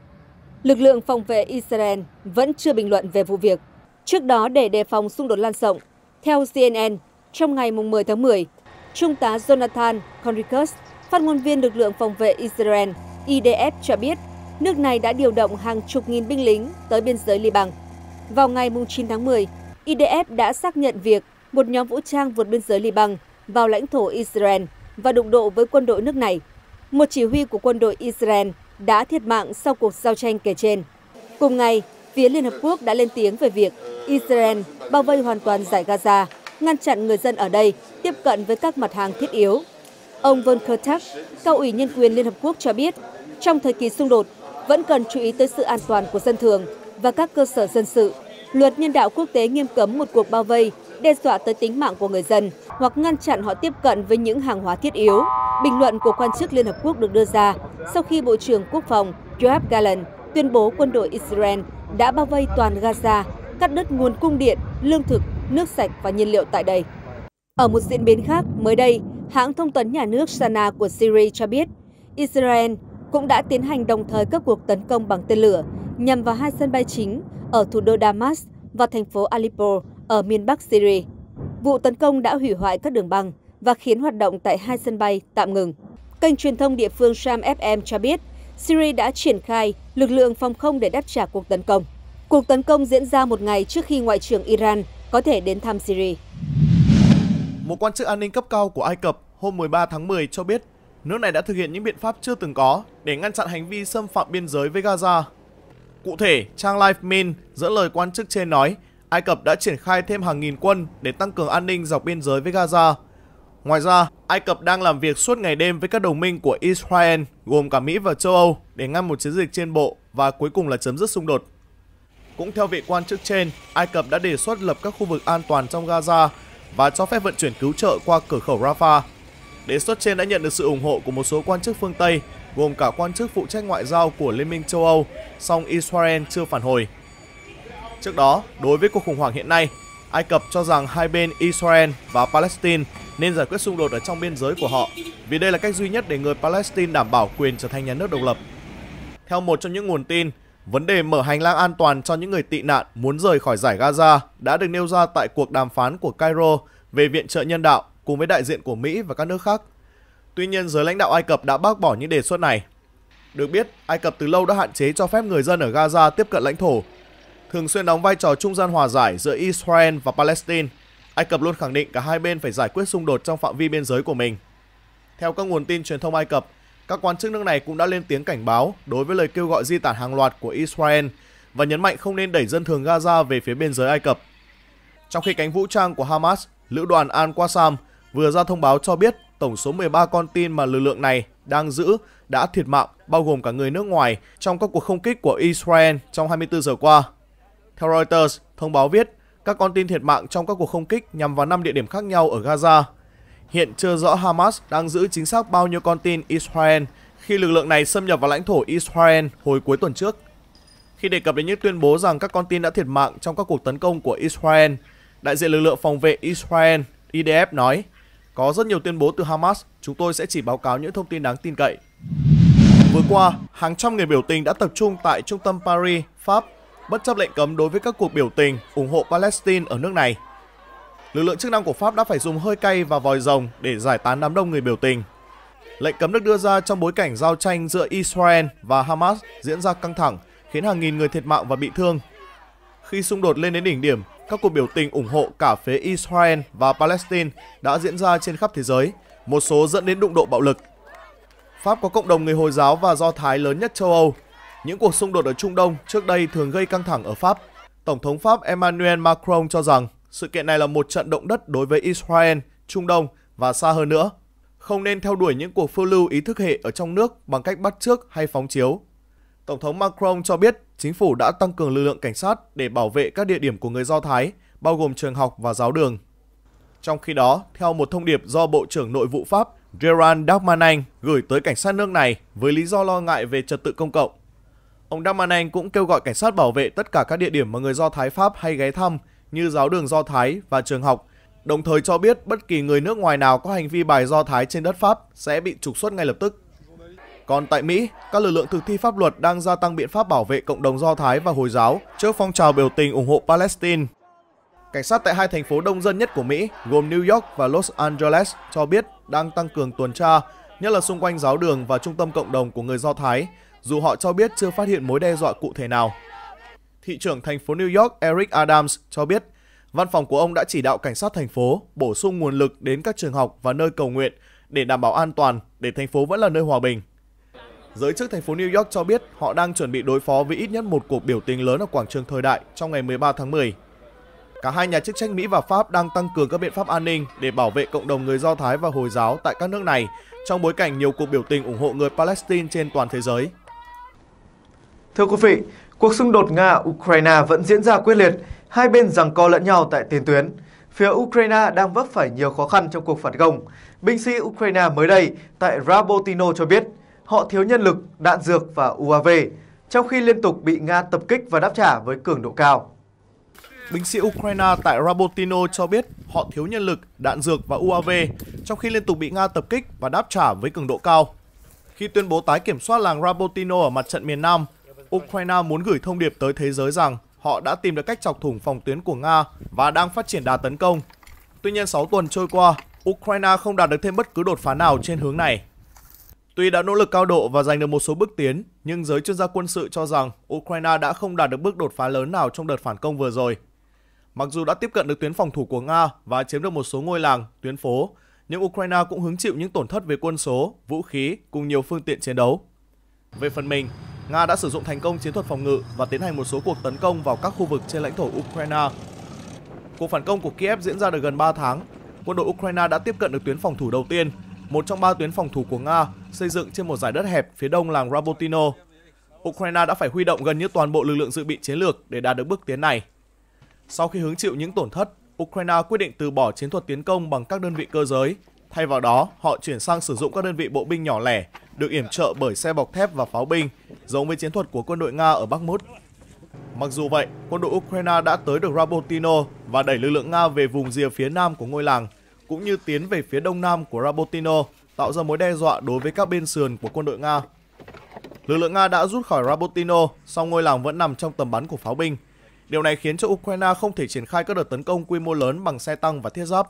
Lực lượng phòng vệ Israel vẫn chưa bình luận về vụ việc. Trước đó để đề phòng xung đột lan rộng, theo CNN, trong ngày 10 tháng 10, Trung tá Jonathan Conricus, phát ngôn viên lực lượng phòng vệ Israel IDF cho biết nước này đã điều động hàng chục nghìn binh lính tới biên giới Liban. Vào ngày 9 tháng 10, IDF đã xác nhận việc một nhóm vũ trang vượt biên giới Liban vào lãnh thổ Israel và đụng độ với quân đội nước này. Một chỉ huy của quân đội Israel đã thiệt mạng sau cuộc giao tranh kể trên. Cùng ngày, phía Liên Hợp Quốc đã lên tiếng về việc Israel bao vây hoàn toàn giải Gaza ngăn chặn người dân ở đây tiếp cận với các mặt hàng thiết yếu. Ông Von Kertak, cao ủy nhân quyền Liên Hợp Quốc cho biết, trong thời kỳ xung đột, vẫn cần chú ý tới sự an toàn của dân thường và các cơ sở dân sự. Luật nhân đạo quốc tế nghiêm cấm một cuộc bao vây đe dọa tới tính mạng của người dân hoặc ngăn chặn họ tiếp cận với những hàng hóa thiết yếu. Bình luận của quan chức Liên Hợp Quốc được đưa ra sau khi Bộ trưởng Quốc phòng Yoav Gallant tuyên bố quân đội Israel đã bao vây toàn Gaza cắt đứt nguồn cung điện, lương thực, nước sạch và nhiên liệu tại đây. Ở một diễn biến khác, mới đây, hãng thông tấn nhà nước Sana của Syria cho biết, Israel cũng đã tiến hành đồng thời các cuộc tấn công bằng tên lửa nhằm vào hai sân bay chính ở thủ đô Damas và thành phố Aleppo ở miền Bắc Syria. Vụ tấn công đã hủy hoại các đường băng và khiến hoạt động tại hai sân bay tạm ngừng. Kênh truyền thông địa phương Sham FM cho biết, Syria đã triển khai lực lượng phòng không để đáp trả cuộc tấn công. Cuộc tấn công diễn ra một ngày trước khi Ngoại trưởng Iran có thể đến thăm Syria. Một quan chức an ninh cấp cao của Ai Cập hôm 13 tháng 10 cho biết nước này đã thực hiện những biện pháp chưa từng có để ngăn chặn hành vi xâm phạm biên giới với Gaza. Cụ thể, trang Life Min dẫn lời quan chức trên nói Ai Cập đã triển khai thêm hàng nghìn quân để tăng cường an ninh dọc biên giới với Gaza. Ngoài ra, Ai Cập đang làm việc suốt ngày đêm với các đồng minh của Israel, gồm cả Mỹ và châu Âu, để ngăn một chiến dịch trên bộ và cuối cùng là chấm dứt xung đột. Cũng theo vị quan chức trên, Ai Cập đã đề xuất lập các khu vực an toàn trong Gaza và cho phép vận chuyển cứu trợ qua cửa khẩu Rafah. Đề xuất trên đã nhận được sự ủng hộ của một số quan chức phương Tây, gồm cả quan chức phụ trách ngoại giao của Liên minh châu Âu, song Israel chưa phản hồi. Trước đó, đối với cuộc khủng hoảng hiện nay, Ai Cập cho rằng hai bên Israel và Palestine nên giải quyết xung đột ở trong biên giới của họ, vì đây là cách duy nhất để người Palestine đảm bảo quyền trở thành nhà nước độc lập. Theo một trong những nguồn tin, Vấn đề mở hành lang an toàn cho những người tị nạn muốn rời khỏi giải Gaza đã được nêu ra tại cuộc đàm phán của Cairo về viện trợ nhân đạo cùng với đại diện của Mỹ và các nước khác. Tuy nhiên, giới lãnh đạo Ai Cập đã bác bỏ những đề xuất này. Được biết, Ai Cập từ lâu đã hạn chế cho phép người dân ở Gaza tiếp cận lãnh thổ. Thường xuyên đóng vai trò trung gian hòa giải giữa Israel và Palestine, Ai Cập luôn khẳng định cả hai bên phải giải quyết xung đột trong phạm vi biên giới của mình. Theo các nguồn tin truyền thông Ai Cập, các quan chức nước này cũng đã lên tiếng cảnh báo đối với lời kêu gọi di tản hàng loạt của Israel và nhấn mạnh không nên đẩy dân thường Gaza về phía biên giới Ai Cập. Trong khi cánh vũ trang của Hamas, lữ đoàn Al-Qassam vừa ra thông báo cho biết tổng số 13 con tin mà lực lượng này đang giữ đã thiệt mạng, bao gồm cả người nước ngoài trong các cuộc không kích của Israel trong 24 giờ qua. Theo Reuters, thông báo viết các con tin thiệt mạng trong các cuộc không kích nhằm vào 5 địa điểm khác nhau ở Gaza – Hiện chưa rõ Hamas đang giữ chính xác bao nhiêu con tin Israel khi lực lượng này xâm nhập vào lãnh thổ Israel hồi cuối tuần trước. Khi đề cập đến những tuyên bố rằng các con tin đã thiệt mạng trong các cuộc tấn công của Israel, đại diện lực lượng phòng vệ Israel IDF nói, có rất nhiều tuyên bố từ Hamas, chúng tôi sẽ chỉ báo cáo những thông tin đáng tin cậy. Vừa qua, hàng trăm người biểu tình đã tập trung tại trung tâm Paris, Pháp, bất chấp lệnh cấm đối với các cuộc biểu tình ủng hộ Palestine ở nước này lực lượng chức năng của Pháp đã phải dùng hơi cay và vòi rồng để giải tán đám đông người biểu tình. Lệnh cấm được đưa ra trong bối cảnh giao tranh giữa Israel và Hamas diễn ra căng thẳng, khiến hàng nghìn người thiệt mạng và bị thương. Khi xung đột lên đến đỉnh điểm, các cuộc biểu tình ủng hộ cả phía Israel và Palestine đã diễn ra trên khắp thế giới, một số dẫn đến đụng độ bạo lực. Pháp có cộng đồng người Hồi giáo và Do Thái lớn nhất châu Âu. Những cuộc xung đột ở Trung Đông trước đây thường gây căng thẳng ở Pháp. Tổng thống Pháp Emmanuel Macron cho rằng sự kiện này là một trận động đất đối với Israel, Trung Đông và xa hơn nữa. Không nên theo đuổi những cuộc phiêu lưu ý thức hệ ở trong nước bằng cách bắt trước hay phóng chiếu. Tổng thống Macron cho biết chính phủ đã tăng cường lực lượng cảnh sát để bảo vệ các địa điểm của người Do Thái, bao gồm trường học và giáo đường. Trong khi đó, theo một thông điệp do Bộ trưởng Nội vụ Pháp Gerard Darmanin gửi tới cảnh sát nước này với lý do lo ngại về trật tự công cộng. Ông Darmanin cũng kêu gọi cảnh sát bảo vệ tất cả các địa điểm mà người Do Thái Pháp hay ghé thăm như giáo đường Do Thái và trường học, đồng thời cho biết bất kỳ người nước ngoài nào có hành vi bài Do Thái trên đất Pháp sẽ bị trục xuất ngay lập tức. Còn tại Mỹ, các lực lượng thực thi pháp luật đang gia tăng biện pháp bảo vệ cộng đồng Do Thái và Hồi giáo trước phong trào biểu tình ủng hộ Palestine. Cảnh sát tại hai thành phố đông dân nhất của Mỹ, gồm New York và Los Angeles, cho biết đang tăng cường tuần tra, nhất là xung quanh giáo đường và trung tâm cộng đồng của người Do Thái, dù họ cho biết chưa phát hiện mối đe dọa cụ thể nào thị trưởng thành phố New York Eric Adams cho biết, văn phòng của ông đã chỉ đạo cảnh sát thành phố bổ sung nguồn lực đến các trường học và nơi cầu nguyện để đảm bảo an toàn để thành phố vẫn là nơi hòa bình. Giới chức thành phố New York cho biết họ đang chuẩn bị đối phó với ít nhất một cuộc biểu tình lớn ở quảng trường thời đại trong ngày 13 tháng 10. Cả hai nhà chức trách Mỹ và Pháp đang tăng cường các biện pháp an ninh để bảo vệ cộng đồng người Do Thái và Hồi giáo tại các nước này trong bối cảnh nhiều cuộc biểu tình ủng hộ người Palestine trên toàn thế giới. Thưa quý vị, Cuộc xung đột Nga-Ukraine vẫn diễn ra quyết liệt, hai bên giằng co lẫn nhau tại tiền tuyến. Phía Ukraine đang vấp phải nhiều khó khăn trong cuộc phản công. Binh sĩ Ukraine mới đây tại Rabotino cho biết họ thiếu nhân lực, đạn dược và UAV, trong khi liên tục bị Nga tập kích và đáp trả với cường độ cao. Binh sĩ Ukraine tại Rabotino cho biết họ thiếu nhân lực, đạn dược và UAV, trong khi liên tục bị Nga tập kích và đáp trả với cường độ cao. Khi tuyên bố tái kiểm soát làng Rabotino ở mặt trận miền Nam, Ukraine muốn gửi thông điệp tới thế giới rằng họ đã tìm được cách chọc thủng phòng tuyến của Nga và đang phát triển đà tấn công. Tuy nhiên, 6 tuần trôi qua, Ukraine không đạt được thêm bất cứ đột phá nào trên hướng này. Tuy đã nỗ lực cao độ và giành được một số bước tiến, nhưng giới chuyên gia quân sự cho rằng Ukraine đã không đạt được bước đột phá lớn nào trong đợt phản công vừa rồi. Mặc dù đã tiếp cận được tuyến phòng thủ của Nga và chiếm được một số ngôi làng, tuyến phố, nhưng Ukraine cũng hứng chịu những tổn thất về quân số, vũ khí cùng nhiều phương tiện chiến đấu. Về phần mình, Nga đã sử dụng thành công chiến thuật phòng ngự và tiến hành một số cuộc tấn công vào các khu vực trên lãnh thổ Ukraine. Cuộc phản công của Kiev diễn ra được gần 3 tháng. Quân đội Ukraine đã tiếp cận được tuyến phòng thủ đầu tiên, một trong ba tuyến phòng thủ của Nga xây dựng trên một giải đất hẹp phía đông làng Rabotino. Ukraine đã phải huy động gần như toàn bộ lực lượng dự bị chiến lược để đạt được bước tiến này. Sau khi hứng chịu những tổn thất, Ukraine quyết định từ bỏ chiến thuật tiến công bằng các đơn vị cơ giới. Thay vào đó, họ chuyển sang sử dụng các đơn vị bộ binh nhỏ lẻ được yểm trợ bởi xe bọc thép và pháo binh, giống với chiến thuật của quân đội Nga ở Bắc Mút. Mặc dù vậy, quân đội Ukraine đã tới được Rabotino và đẩy lực lượng Nga về vùng rìa phía nam của ngôi làng, cũng như tiến về phía đông nam của Rabotino, tạo ra mối đe dọa đối với các bên sườn của quân đội Nga. Lực lượng Nga đã rút khỏi Rabotino, song ngôi làng vẫn nằm trong tầm bắn của pháo binh. Điều này khiến cho Ukraine không thể triển khai các đợt tấn công quy mô lớn bằng xe tăng và thiết giáp.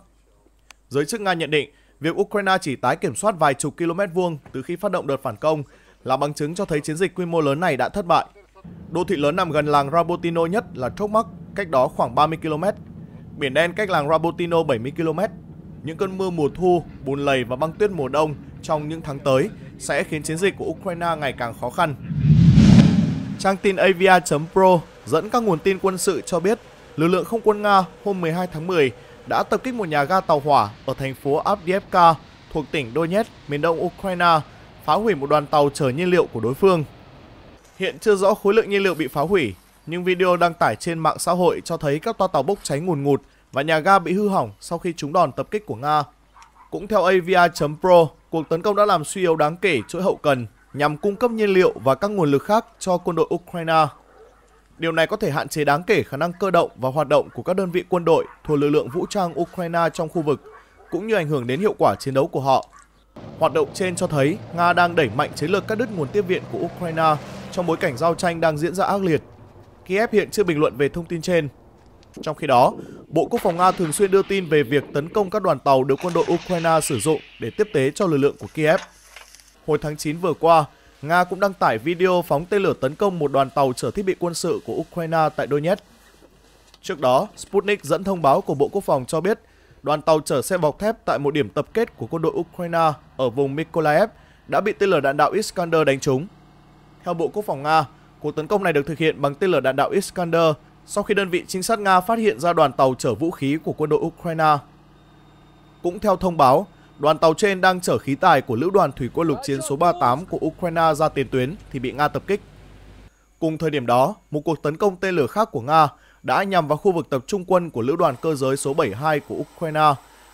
Giới chức Nga nhận định Việc Ukraine chỉ tái kiểm soát vài chục km vuông từ khi phát động đợt phản công là bằng chứng cho thấy chiến dịch quy mô lớn này đã thất bại. Đô thị lớn nằm gần làng Rabotino nhất là Chokmak, cách đó khoảng 30 km. Biển đen cách làng Rabotino 70 km. Những cơn mưa mùa thu, bùn lầy và băng tuyết mùa đông trong những tháng tới sẽ khiến chiến dịch của Ukraine ngày càng khó khăn. Trang tin avia.pro dẫn các nguồn tin quân sự cho biết lực lượng không quân Nga hôm 12 tháng 10 đã tập kích một nhà ga tàu hỏa ở thành phố Avdiivka thuộc tỉnh Donetsk, miền đông Ukraine, phá hủy một đoàn tàu chở nhiên liệu của đối phương. Hiện chưa rõ khối lượng nhiên liệu bị phá hủy, nhưng video đăng tải trên mạng xã hội cho thấy các toa tàu bốc cháy ngùn ngụt và nhà ga bị hư hỏng sau khi chúng đòn tập kích của Nga. Cũng theo avia.pro, cuộc tấn công đã làm suy yếu đáng kể chuỗi hậu cần nhằm cung cấp nhiên liệu và các nguồn lực khác cho quân đội Ukraine. Điều này có thể hạn chế đáng kể khả năng cơ động và hoạt động của các đơn vị quân đội thuộc lực lượng vũ trang Ukraine trong khu vực, cũng như ảnh hưởng đến hiệu quả chiến đấu của họ. Hoạt động trên cho thấy Nga đang đẩy mạnh chiến lược cắt đứt nguồn tiếp viện của Ukraine trong bối cảnh giao tranh đang diễn ra ác liệt. Kiev hiện chưa bình luận về thông tin trên. Trong khi đó, Bộ Quốc phòng Nga thường xuyên đưa tin về việc tấn công các đoàn tàu được quân đội Ukraine sử dụng để tiếp tế cho lực lượng của Kiev. Hồi tháng 9 vừa qua, Nga cũng đăng tải video phóng tên lửa tấn công một đoàn tàu chở thiết bị quân sự của Ukraine tại Donetsk. Trước đó, Sputnik dẫn thông báo của Bộ Quốc phòng cho biết đoàn tàu chở xe bọc thép tại một điểm tập kết của quân đội Ukraine ở vùng Mykolaiv đã bị tên lửa đạn đạo Iskander đánh trúng. Theo Bộ Quốc phòng Nga, cuộc tấn công này được thực hiện bằng tên lửa đạn đạo Iskander sau khi đơn vị trinh sát Nga phát hiện ra đoàn tàu chở vũ khí của quân đội Ukraine. Cũng theo thông báo, đoàn tàu trên đang chở khí tài của Lữ đoàn Thủy quân lục chiến số 38 của Ukraine ra tiền tuyến thì bị Nga tập kích. Cùng thời điểm đó, một cuộc tấn công tên lửa khác của Nga đã nhằm vào khu vực tập trung quân của Lữ đoàn cơ giới số 72 của Ukraine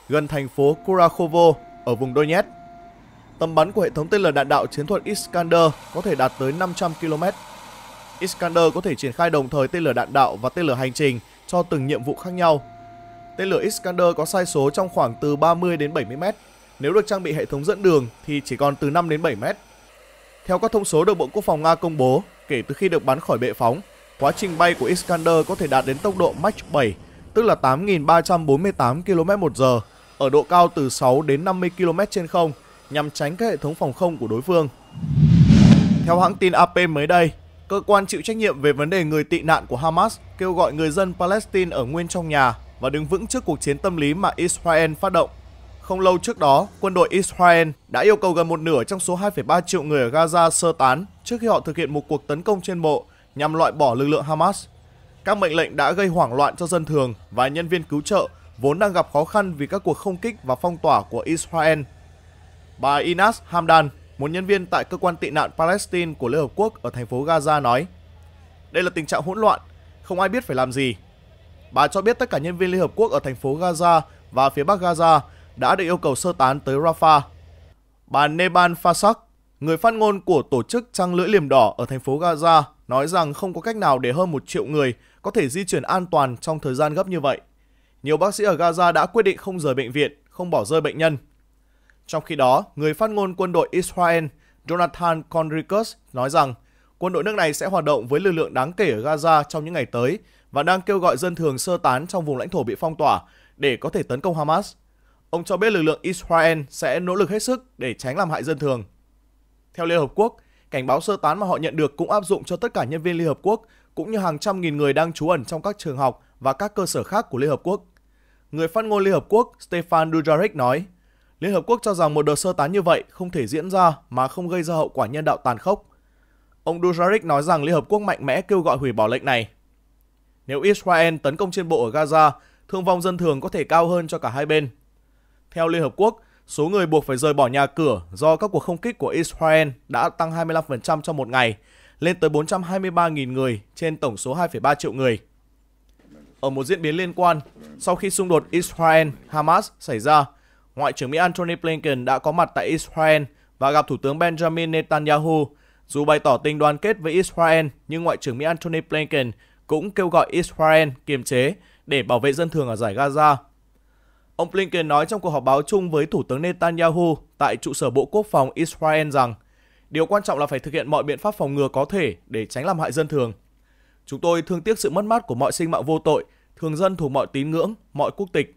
gần thành phố Kurakhovo ở vùng Donetsk. Tầm bắn của hệ thống tên lửa đạn đạo chiến thuật Iskander có thể đạt tới 500 km. Iskander có thể triển khai đồng thời tên lửa đạn đạo và tên lửa hành trình cho từng nhiệm vụ khác nhau. Tên lửa Iskander có sai số trong khoảng từ 30 đến 70 mét nếu được trang bị hệ thống dẫn đường thì chỉ còn từ 5 đến 7 mét. Theo các thông số được Bộ Quốc phòng Nga công bố, kể từ khi được bắn khỏi bệ phóng, quá trình bay của Iskander có thể đạt đến tốc độ Mach 7, tức là 8.348 km h ở độ cao từ 6 đến 50 km trên không nhằm tránh các hệ thống phòng không của đối phương. Theo hãng tin AP mới đây, cơ quan chịu trách nhiệm về vấn đề người tị nạn của Hamas kêu gọi người dân Palestine ở nguyên trong nhà và đứng vững trước cuộc chiến tâm lý mà Israel phát động. Không lâu trước đó, quân đội Israel đã yêu cầu gần một nửa trong số 2,3 triệu người ở Gaza sơ tán trước khi họ thực hiện một cuộc tấn công trên bộ nhằm loại bỏ lực lượng Hamas. Các mệnh lệnh đã gây hoảng loạn cho dân thường và nhân viên cứu trợ vốn đang gặp khó khăn vì các cuộc không kích và phong tỏa của Israel. Bà Inas Hamdan, một nhân viên tại cơ quan tị nạn Palestine của Liên Hợp Quốc ở thành phố Gaza nói, Đây là tình trạng hỗn loạn, không ai biết phải làm gì. Bà cho biết tất cả nhân viên Liên Hợp Quốc ở thành phố Gaza và phía bắc Gaza đã được yêu cầu sơ tán tới Rafah. Bà Neban Fasak, người phát ngôn của tổ chức Trăng Lưỡi Liềm Đỏ ở thành phố Gaza, nói rằng không có cách nào để hơn một triệu người có thể di chuyển an toàn trong thời gian gấp như vậy. Nhiều bác sĩ ở Gaza đã quyết định không rời bệnh viện, không bỏ rơi bệnh nhân. Trong khi đó, người phát ngôn quân đội Israel Jonathan Conricus nói rằng quân đội nước này sẽ hoạt động với lực lượng đáng kể ở Gaza trong những ngày tới và đang kêu gọi dân thường sơ tán trong vùng lãnh thổ bị phong tỏa để có thể tấn công Hamas. Ông cho biết lực lượng Israel sẽ nỗ lực hết sức để tránh làm hại dân thường. Theo Liên Hợp Quốc, cảnh báo sơ tán mà họ nhận được cũng áp dụng cho tất cả nhân viên Liên Hợp Quốc, cũng như hàng trăm nghìn người đang trú ẩn trong các trường học và các cơ sở khác của Liên Hợp Quốc. Người phát ngôn Liên Hợp Quốc Stefan Dujarric nói, Liên Hợp Quốc cho rằng một đợt sơ tán như vậy không thể diễn ra mà không gây ra hậu quả nhân đạo tàn khốc. Ông Dujarric nói rằng Liên Hợp Quốc mạnh mẽ kêu gọi hủy bỏ lệnh này. Nếu Israel tấn công trên bộ ở Gaza, thương vong dân thường có thể cao hơn cho cả hai bên. Theo Liên Hợp Quốc, số người buộc phải rời bỏ nhà cửa do các cuộc không kích của Israel đã tăng 25% trong một ngày, lên tới 423.000 người trên tổng số 2,3 triệu người. Ở một diễn biến liên quan, sau khi xung đột Israel-Hamas xảy ra, Ngoại trưởng Mỹ Antony Blinken đã có mặt tại Israel và gặp Thủ tướng Benjamin Netanyahu. Dù bày tỏ tình đoàn kết với Israel, nhưng Ngoại trưởng Mỹ Antony Blinken cũng kêu gọi Israel kiềm chế để bảo vệ dân thường ở giải Gaza Ông Blinken nói trong cuộc họp báo chung với Thủ tướng Netanyahu tại trụ sở Bộ Quốc phòng Israel rằng điều quan trọng là phải thực hiện mọi biện pháp phòng ngừa có thể để tránh làm hại dân thường. Chúng tôi thương tiếc sự mất mát của mọi sinh mạng vô tội, thường dân thuộc mọi tín ngưỡng, mọi quốc tịch.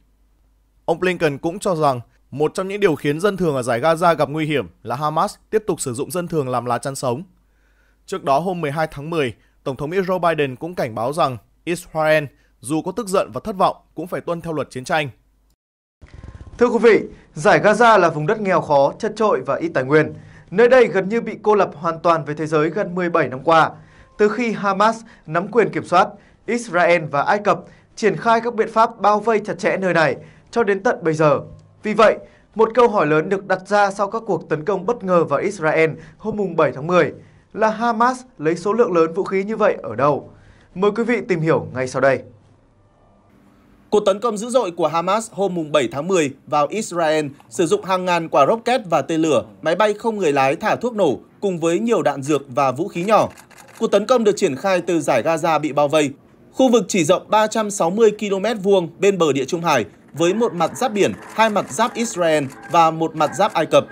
Ông Blinken cũng cho rằng một trong những điều khiến dân thường ở giải Gaza gặp nguy hiểm là Hamas tiếp tục sử dụng dân thường làm lá chắn sống. Trước đó hôm 12 tháng 10, Tổng thống Mỹ Joe Biden cũng cảnh báo rằng Israel dù có tức giận và thất vọng cũng phải tuân theo luật chiến tranh – Thưa quý vị, giải Gaza là vùng đất nghèo khó, chật trội và ít tài nguyên. Nơi đây gần như bị cô lập hoàn toàn với thế giới gần 17 năm qua. Từ khi Hamas nắm quyền kiểm soát, Israel và Ai Cập triển khai các biện pháp bao vây chặt chẽ nơi này cho đến tận bây giờ. Vì vậy, một câu hỏi lớn được đặt ra sau các cuộc tấn công bất ngờ vào Israel hôm 7 tháng 10 là Hamas lấy số lượng lớn vũ khí như vậy ở đâu? Mời quý vị tìm hiểu ngay sau đây. Cuộc tấn công dữ dội của Hamas hôm 7 tháng 10 vào Israel sử dụng hàng ngàn quả rocket và tên lửa, máy bay không người lái thả thuốc nổ cùng với nhiều đạn dược và vũ khí nhỏ. Cuộc tấn công được triển khai từ giải Gaza bị bao vây. Khu vực chỉ rộng 360 km vuông bên bờ địa Trung Hải với một mặt giáp biển, hai mặt giáp Israel và một mặt giáp Ai Cập.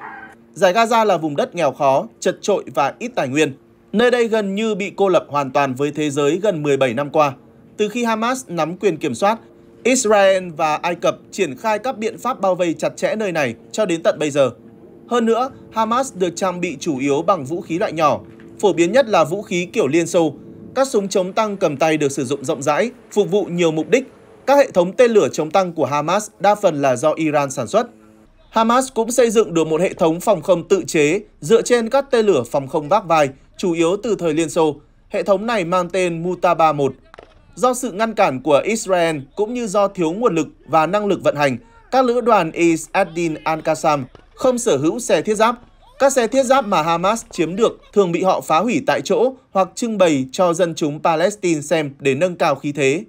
Giải Gaza là vùng đất nghèo khó, chật trội và ít tài nguyên. Nơi đây gần như bị cô lập hoàn toàn với thế giới gần 17 năm qua. Từ khi Hamas nắm quyền kiểm soát, Israel và Ai Cập triển khai các biện pháp bao vây chặt chẽ nơi này cho đến tận bây giờ. Hơn nữa, Hamas được trang bị chủ yếu bằng vũ khí loại nhỏ, phổ biến nhất là vũ khí kiểu Liên Xô. Các súng chống tăng cầm tay được sử dụng rộng rãi, phục vụ nhiều mục đích. Các hệ thống tên lửa chống tăng của Hamas đa phần là do Iran sản xuất. Hamas cũng xây dựng được một hệ thống phòng không tự chế dựa trên các tên lửa phòng không vác vai, chủ yếu từ thời Liên Xô. Hệ thống này mang tên Mutaba 1 Do sự ngăn cản của Israel cũng như do thiếu nguồn lực và năng lực vận hành, các lữ đoàn Is Adin al-Qassam không sở hữu xe thiết giáp. Các xe thiết giáp mà Hamas chiếm được thường bị họ phá hủy tại chỗ hoặc trưng bày cho dân chúng Palestine xem để nâng cao khí thế.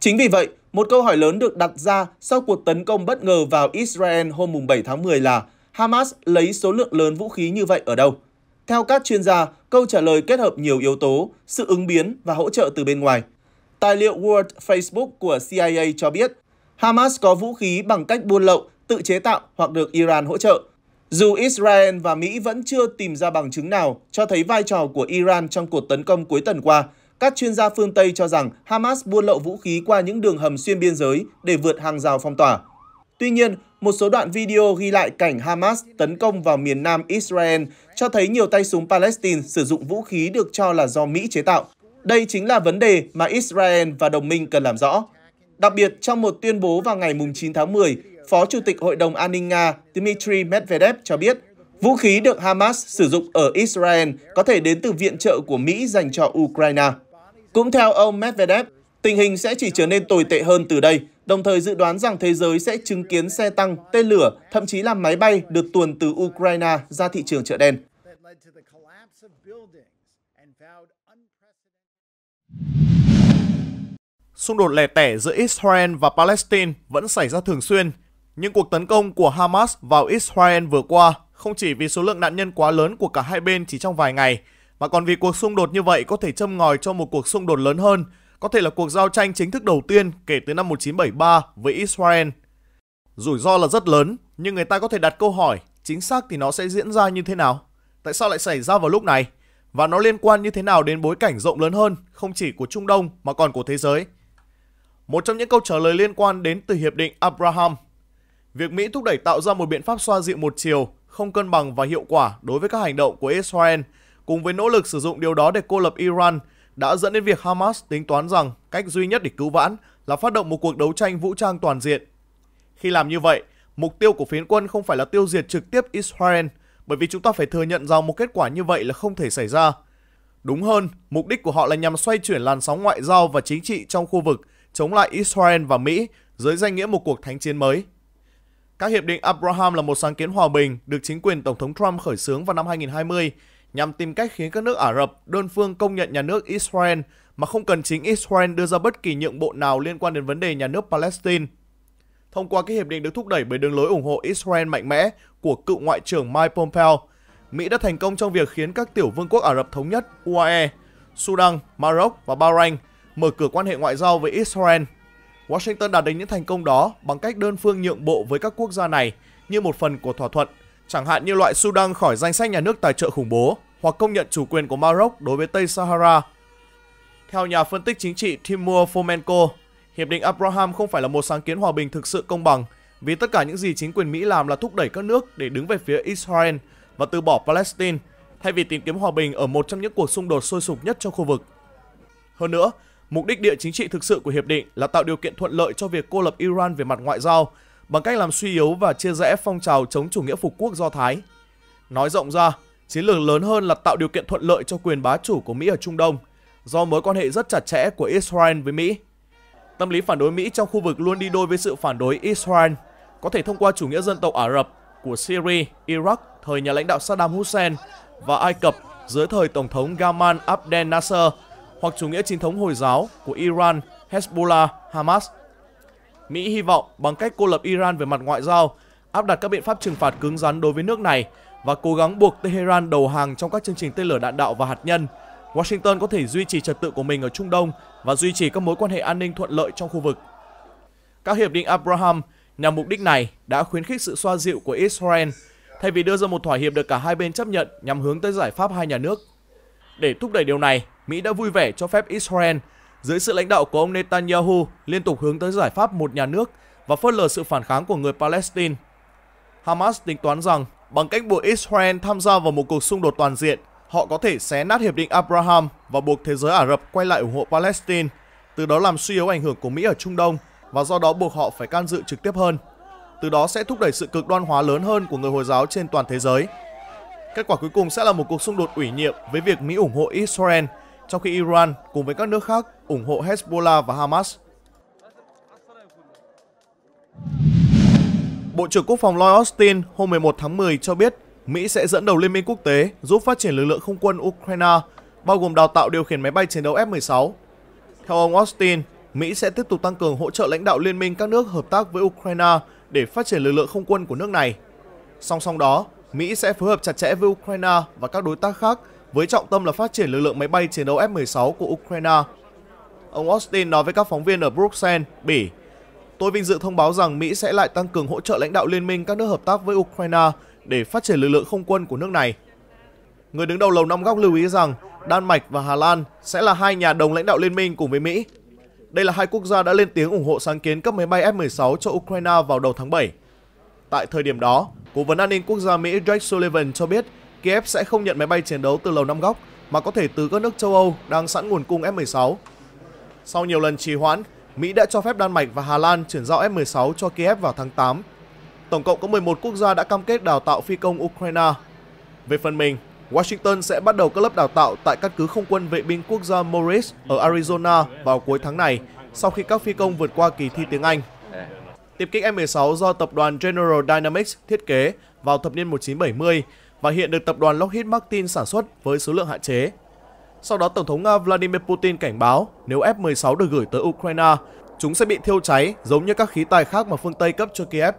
Chính vì vậy, một câu hỏi lớn được đặt ra sau cuộc tấn công bất ngờ vào Israel hôm 7 tháng 10 là Hamas lấy số lượng lớn vũ khí như vậy ở đâu? Theo các chuyên gia, câu trả lời kết hợp nhiều yếu tố, sự ứng biến và hỗ trợ từ bên ngoài. Tài liệu World Facebook của CIA cho biết, Hamas có vũ khí bằng cách buôn lậu, tự chế tạo hoặc được Iran hỗ trợ. Dù Israel và Mỹ vẫn chưa tìm ra bằng chứng nào cho thấy vai trò của Iran trong cuộc tấn công cuối tuần qua, các chuyên gia phương Tây cho rằng Hamas buôn lậu vũ khí qua những đường hầm xuyên biên giới để vượt hàng rào phong tỏa. Tuy nhiên, một số đoạn video ghi lại cảnh Hamas tấn công vào miền nam Israel cho thấy nhiều tay súng Palestine sử dụng vũ khí được cho là do Mỹ chế tạo. Đây chính là vấn đề mà Israel và đồng minh cần làm rõ. Đặc biệt, trong một tuyên bố vào ngày 9 tháng 10, Phó Chủ tịch Hội đồng An ninh Nga Dmitry Medvedev cho biết, vũ khí được Hamas sử dụng ở Israel có thể đến từ viện trợ của Mỹ dành cho Ukraine. Cũng theo ông Medvedev, tình hình sẽ chỉ trở nên tồi tệ hơn từ đây, đồng thời dự đoán rằng thế giới sẽ chứng kiến xe tăng, tên lửa, thậm chí là máy bay được tuồn từ Ukraine ra thị trường chợ đen. Xung đột lẻ tẻ giữa Israel và Palestine vẫn xảy ra thường xuyên. Những cuộc tấn công của Hamas vào Israel vừa qua không chỉ vì số lượng nạn nhân quá lớn của cả hai bên chỉ trong vài ngày, mà còn vì cuộc xung đột như vậy có thể châm ngòi cho một cuộc xung đột lớn hơn, có thể là cuộc giao tranh chính thức đầu tiên kể từ năm 1973 với Israel. Rủi ro là rất lớn, nhưng người ta có thể đặt câu hỏi chính xác thì nó sẽ diễn ra như thế nào? Tại sao lại xảy ra vào lúc này? và nó liên quan như thế nào đến bối cảnh rộng lớn hơn không chỉ của Trung Đông mà còn của thế giới. Một trong những câu trả lời liên quan đến từ Hiệp định Abraham. Việc Mỹ thúc đẩy tạo ra một biện pháp xoa dịu một chiều, không cân bằng và hiệu quả đối với các hành động của Israel, cùng với nỗ lực sử dụng điều đó để cô lập Iran, đã dẫn đến việc Hamas tính toán rằng cách duy nhất để cứu vãn là phát động một cuộc đấu tranh vũ trang toàn diện. Khi làm như vậy, mục tiêu của phiến quân không phải là tiêu diệt trực tiếp Israel bởi vì chúng ta phải thừa nhận rằng một kết quả như vậy là không thể xảy ra. Đúng hơn, mục đích của họ là nhằm xoay chuyển làn sóng ngoại giao và chính trị trong khu vực chống lại Israel và Mỹ dưới danh nghĩa một cuộc thánh chiến mới. Các hiệp định Abraham là một sáng kiến hòa bình được chính quyền Tổng thống Trump khởi xướng vào năm 2020 nhằm tìm cách khiến các nước Ả Rập đơn phương công nhận nhà nước Israel mà không cần chính Israel đưa ra bất kỳ nhượng bộ nào liên quan đến vấn đề nhà nước Palestine – thông qua các hiệp định được thúc đẩy bởi đường lối ủng hộ Israel mạnh mẽ của cựu ngoại trưởng Mike Pompeo. Mỹ đã thành công trong việc khiến các tiểu vương quốc Ả Rập thống nhất UAE, Sudan, Maroc và Bahrain mở cửa quan hệ ngoại giao với Israel. Washington đạt đến những thành công đó bằng cách đơn phương nhượng bộ với các quốc gia này như một phần của thỏa thuận, chẳng hạn như loại Sudan khỏi danh sách nhà nước tài trợ khủng bố hoặc công nhận chủ quyền của Maroc đối với Tây Sahara. Theo nhà phân tích chính trị Timur Fomenko, Hiệp định Abraham không phải là một sáng kiến hòa bình thực sự công bằng, vì tất cả những gì chính quyền Mỹ làm là thúc đẩy các nước để đứng về phía Israel và từ bỏ Palestine, thay vì tìm kiếm hòa bình ở một trong những cuộc xung đột sôi sục nhất trong khu vực. Hơn nữa, mục đích địa chính trị thực sự của hiệp định là tạo điều kiện thuận lợi cho việc cô lập Iran về mặt ngoại giao bằng cách làm suy yếu và chia rẽ phong trào chống chủ nghĩa phục quốc Do Thái. Nói rộng ra, chiến lược lớn hơn là tạo điều kiện thuận lợi cho quyền bá chủ của Mỹ ở Trung Đông do mối quan hệ rất chặt chẽ của Israel với Mỹ. Tâm lý phản đối Mỹ trong khu vực luôn đi đôi với sự phản đối Israel, có thể thông qua chủ nghĩa dân tộc Ả Rập của Syria, Iraq thời nhà lãnh đạo Saddam Hussein và Ai Cập dưới thời Tổng thống Gamal Abdel Nasser hoặc chủ nghĩa chính thống Hồi giáo của Iran, Hezbollah, Hamas. Mỹ hy vọng bằng cách cô lập Iran về mặt ngoại giao, áp đặt các biện pháp trừng phạt cứng rắn đối với nước này và cố gắng buộc Tehran đầu hàng trong các chương trình tên lửa đạn đạo và hạt nhân – Washington có thể duy trì trật tự của mình ở Trung Đông và duy trì các mối quan hệ an ninh thuận lợi trong khu vực. Các hiệp định Abraham nhằm mục đích này đã khuyến khích sự xoa dịu của Israel thay vì đưa ra một thỏa hiệp được cả hai bên chấp nhận nhằm hướng tới giải pháp hai nhà nước. Để thúc đẩy điều này, Mỹ đã vui vẻ cho phép Israel dưới sự lãnh đạo của ông Netanyahu liên tục hướng tới giải pháp một nhà nước và phớt lờ sự phản kháng của người Palestine. Hamas tính toán rằng bằng cách buộc Israel tham gia vào một cuộc xung đột toàn diện, họ có thể xé nát Hiệp định Abraham và buộc thế giới Ả Rập quay lại ủng hộ Palestine, từ đó làm suy yếu ảnh hưởng của Mỹ ở Trung Đông và do đó buộc họ phải can dự trực tiếp hơn. Từ đó sẽ thúc đẩy sự cực đoan hóa lớn hơn của người Hồi giáo trên toàn thế giới. Kết quả cuối cùng sẽ là một cuộc xung đột ủy nhiệm với việc Mỹ ủng hộ Israel, trong khi Iran cùng với các nước khác ủng hộ Hezbollah và Hamas. Bộ trưởng Quốc phòng Lloyd Austin hôm 11 tháng 10 cho biết Mỹ sẽ dẫn đầu liên minh quốc tế giúp phát triển lực lượng không quân Ukraine, bao gồm đào tạo điều khiển máy bay chiến đấu F-16. Theo ông Austin, Mỹ sẽ tiếp tục tăng cường hỗ trợ lãnh đạo liên minh các nước hợp tác với Ukraine để phát triển lực lượng không quân của nước này. Song song đó, Mỹ sẽ phối hợp chặt chẽ với Ukraine và các đối tác khác với trọng tâm là phát triển lực lượng máy bay chiến đấu F-16 của Ukraine. Ông Austin nói với các phóng viên ở Bruxelles, Bỉ, Tôi vinh dự thông báo rằng Mỹ sẽ lại tăng cường hỗ trợ lãnh đạo liên minh các nước hợp tác với Ukraine để phát triển lực lượng không quân của nước này. Người đứng đầu Lầu Năm Góc lưu ý rằng Đan Mạch và Hà Lan sẽ là hai nhà đồng lãnh đạo liên minh cùng với Mỹ. Đây là hai quốc gia đã lên tiếng ủng hộ sáng kiến cấp máy bay F-16 cho Ukraine vào đầu tháng 7. Tại thời điểm đó, Cố vấn an ninh quốc gia Mỹ Jake Sullivan cho biết Kiev sẽ không nhận máy bay chiến đấu từ Lầu Năm Góc mà có thể từ các nước châu Âu đang sẵn nguồn cung F-16. Sau nhiều lần trì hoãn, Mỹ đã cho phép Đan Mạch và Hà Lan chuyển giao F-16 cho Kiev vào tháng 8 tổng cộng có 11 quốc gia đã cam kết đào tạo phi công Ukraine. Về phần mình, Washington sẽ bắt đầu các lớp đào tạo tại căn cứ không quân vệ binh quốc gia Morris ở Arizona vào cuối tháng này, sau khi các phi công vượt qua kỳ thi tiếng Anh. Tiệp kích F-16 do tập đoàn General Dynamics thiết kế vào thập niên 1970 và hiện được tập đoàn Lockheed Martin sản xuất với số lượng hạn chế. Sau đó, Tổng thống Nga Vladimir Putin cảnh báo nếu F-16 được gửi tới Ukraine, chúng sẽ bị thiêu cháy giống như các khí tài khác mà phương Tây cấp cho Kiev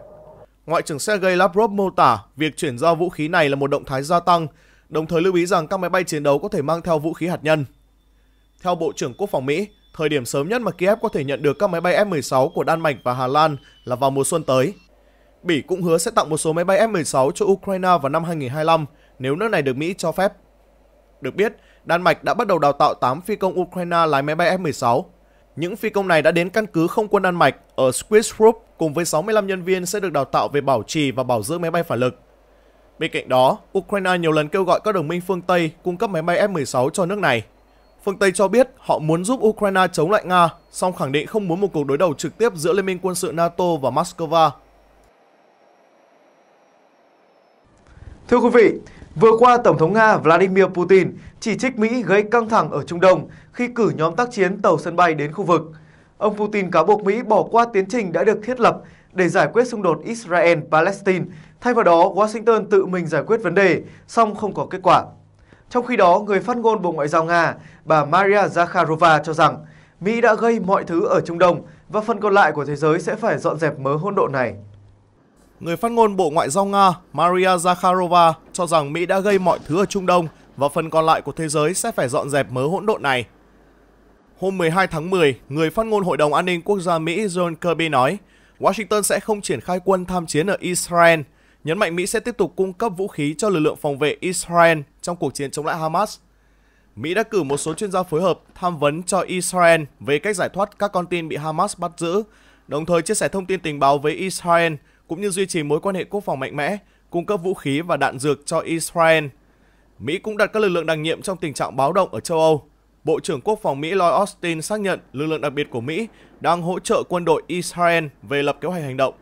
Ngoại trưởng Sergei Lavrov mô tả việc chuyển giao vũ khí này là một động thái gia tăng, đồng thời lưu ý rằng các máy bay chiến đấu có thể mang theo vũ khí hạt nhân. Theo Bộ trưởng Quốc phòng Mỹ, thời điểm sớm nhất mà Kiev có thể nhận được các máy bay F-16 của Đan Mạch và Hà Lan là vào mùa xuân tới. Bỉ cũng hứa sẽ tặng một số máy bay F-16 cho Ukraine vào năm 2025 nếu nước này được Mỹ cho phép. Được biết, Đan Mạch đã bắt đầu đào tạo 8 phi công Ukraine lái máy bay F-16. Những phi công này đã đến căn cứ không quân Đan Mạch ở Squidstrup cùng với 65 nhân viên sẽ được đào tạo về bảo trì và bảo dưỡng máy bay phản lực. Bên cạnh đó, Ukraine nhiều lần kêu gọi các đồng minh phương Tây cung cấp máy bay F-16 cho nước này. Phương Tây cho biết họ muốn giúp Ukraine chống lại Nga, song khẳng định không muốn một cuộc đối đầu trực tiếp giữa Liên minh quân sự NATO và Moscow. Thưa quý vị, vừa qua Tổng thống Nga Vladimir Putin chỉ trích Mỹ gây căng thẳng ở Trung Đông khi cử nhóm tác chiến tàu sân bay đến khu vực. Ông Putin cáo buộc Mỹ bỏ qua tiến trình đã được thiết lập để giải quyết xung đột Israel-Palestine, thay vào đó Washington tự mình giải quyết vấn đề, song không có kết quả. Trong khi đó, người phát ngôn Bộ Ngoại giao Nga, bà Maria Zakharova cho rằng Mỹ đã gây mọi thứ ở Trung Đông và phần còn lại của thế giới sẽ phải dọn dẹp mớ hỗn độn này. Người phát ngôn Bộ Ngoại giao Nga Maria Zakharova cho rằng Mỹ đã gây mọi thứ ở Trung Đông và phần còn lại của thế giới sẽ phải dọn dẹp mớ hỗn độn này. Hôm 12 tháng 10, người phát ngôn Hội đồng An ninh Quốc gia Mỹ John Kirby nói, Washington sẽ không triển khai quân tham chiến ở Israel, nhấn mạnh Mỹ sẽ tiếp tục cung cấp vũ khí cho lực lượng phòng vệ Israel trong cuộc chiến chống lại Hamas. Mỹ đã cử một số chuyên gia phối hợp tham vấn cho Israel về cách giải thoát các con tin bị Hamas bắt giữ, đồng thời chia sẻ thông tin tình báo với Israel cũng như duy trì mối quan hệ quốc phòng mạnh mẽ, cung cấp vũ khí và đạn dược cho Israel Mỹ cũng đặt các lực lượng đặc nhiệm trong tình trạng báo động ở châu Âu. Bộ trưởng Quốc phòng Mỹ Lloyd Austin xác nhận lực lượng đặc biệt của Mỹ đang hỗ trợ quân đội Israel về lập kế hoạch hành động.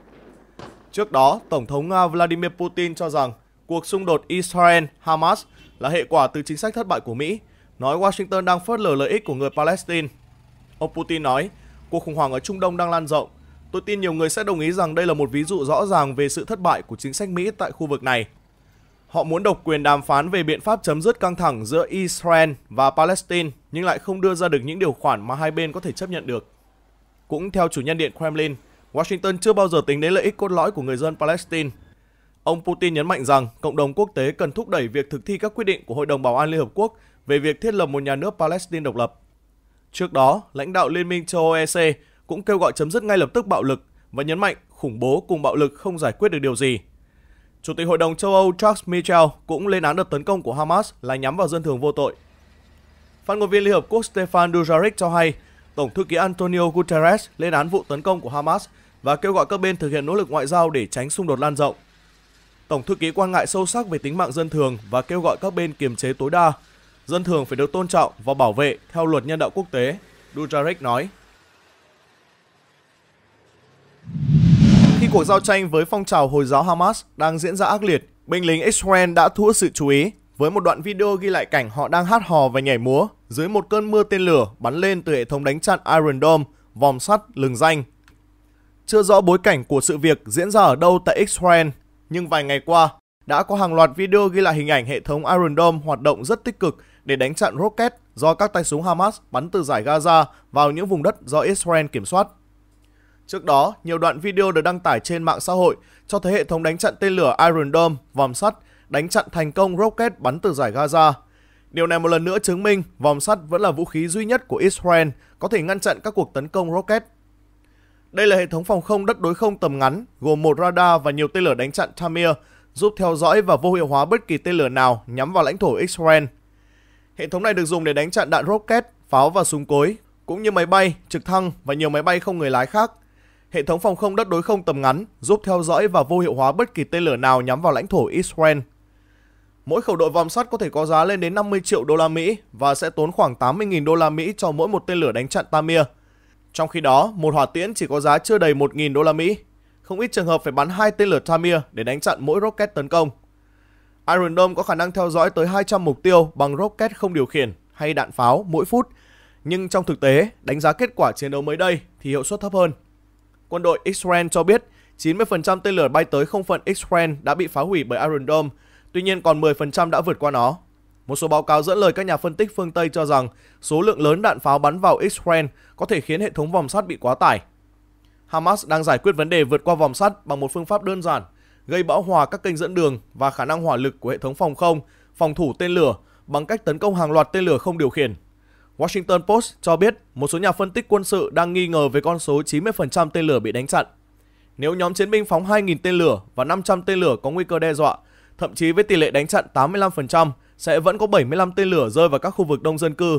Trước đó, Tổng thống Nga Vladimir Putin cho rằng cuộc xung đột Israel-Hamas là hệ quả từ chính sách thất bại của Mỹ, nói Washington đang phớt lờ lợi ích của người Palestine. Ông Putin nói, cuộc khủng hoảng ở Trung Đông đang lan rộng. Tôi tin nhiều người sẽ đồng ý rằng đây là một ví dụ rõ ràng về sự thất bại của chính sách Mỹ tại khu vực này. Họ muốn độc quyền đàm phán về biện pháp chấm dứt căng thẳng giữa Israel và Palestine nhưng lại không đưa ra được những điều khoản mà hai bên có thể chấp nhận được. Cũng theo chủ nhân điện Kremlin, Washington chưa bao giờ tính đến lợi ích cốt lõi của người dân Palestine. Ông Putin nhấn mạnh rằng cộng đồng quốc tế cần thúc đẩy việc thực thi các quyết định của Hội đồng Bảo an Liên Hợp Quốc về việc thiết lập một nhà nước Palestine độc lập. Trước đó, lãnh đạo Liên minh châu Âu EC cũng kêu gọi chấm dứt ngay lập tức bạo lực và nhấn mạnh khủng bố cùng bạo lực không giải quyết được điều gì, Chủ tịch Hội đồng châu Âu Charles Michel cũng lên án đợt tấn công của Hamas là nhắm vào dân thường vô tội. Phát ngôn viên Liên Hợp Quốc Stefan Dujarric cho hay, Tổng thư ký Antonio Guterres lên án vụ tấn công của Hamas và kêu gọi các bên thực hiện nỗ lực ngoại giao để tránh xung đột lan rộng. Tổng thư ký quan ngại sâu sắc về tính mạng dân thường và kêu gọi các bên kiềm chế tối đa. Dân thường phải được tôn trọng và bảo vệ theo luật nhân đạo quốc tế, Dujarric nói cuộc giao tranh với phong trào Hồi giáo Hamas đang diễn ra ác liệt, binh lính Israel đã thu hút sự chú ý với một đoạn video ghi lại cảnh họ đang hát hò và nhảy múa dưới một cơn mưa tên lửa bắn lên từ hệ thống đánh chặn Iron Dome, vòng sắt, lừng danh. Chưa rõ bối cảnh của sự việc diễn ra ở đâu tại Israel, nhưng vài ngày qua đã có hàng loạt video ghi lại hình ảnh hệ thống Iron Dome hoạt động rất tích cực để đánh chặn rocket do các tay súng Hamas bắn từ giải Gaza vào những vùng đất do Israel kiểm soát. Trước đó, nhiều đoạn video được đăng tải trên mạng xã hội cho thấy hệ thống đánh chặn tên lửa Iron Dome, vòm sắt, đánh chặn thành công rocket bắn từ giải Gaza. Điều này một lần nữa chứng minh vòm sắt vẫn là vũ khí duy nhất của Israel có thể ngăn chặn các cuộc tấn công rocket. Đây là hệ thống phòng không đất đối không tầm ngắn, gồm một radar và nhiều tên lửa đánh chặn Tamir, giúp theo dõi và vô hiệu hóa bất kỳ tên lửa nào nhắm vào lãnh thổ Israel. Hệ thống này được dùng để đánh chặn đạn rocket, pháo và súng cối, cũng như máy bay, trực thăng và nhiều máy bay không người lái khác – Hệ thống phòng không đất đối không tầm ngắn giúp theo dõi và vô hiệu hóa bất kỳ tên lửa nào nhắm vào lãnh thổ Israel. Mỗi khẩu đội vòng sắt có thể có giá lên đến 50 triệu đô la Mỹ và sẽ tốn khoảng 80.000 đô la Mỹ cho mỗi một tên lửa đánh chặn Tamir. Trong khi đó, một hỏa tiễn chỉ có giá chưa đầy 1.000 đô la Mỹ. Không ít trường hợp phải bắn hai tên lửa Tamir để đánh chặn mỗi rocket tấn công. Iron Dome có khả năng theo dõi tới 200 mục tiêu bằng rocket không điều khiển hay đạn pháo mỗi phút. Nhưng trong thực tế, đánh giá kết quả chiến đấu mới đây thì hiệu suất thấp hơn Quân đội Israel cho biết 90% tên lửa bay tới không phận Israel đã bị phá hủy bởi Iron Dome, tuy nhiên còn 10% đã vượt qua nó. Một số báo cáo dẫn lời các nhà phân tích phương Tây cho rằng số lượng lớn đạn pháo bắn vào Israel có thể khiến hệ thống vòng sắt bị quá tải. Hamas đang giải quyết vấn đề vượt qua vòng sắt bằng một phương pháp đơn giản, gây bão hòa các kênh dẫn đường và khả năng hỏa lực của hệ thống phòng không, phòng thủ tên lửa bằng cách tấn công hàng loạt tên lửa không điều khiển Washington Post cho biết một số nhà phân tích quân sự đang nghi ngờ về con số 90% tên lửa bị đánh chặn. Nếu nhóm chiến binh phóng 2.000 tên lửa và 500 tên lửa có nguy cơ đe dọa, thậm chí với tỷ lệ đánh chặn 85%, sẽ vẫn có 75 tên lửa rơi vào các khu vực đông dân cư.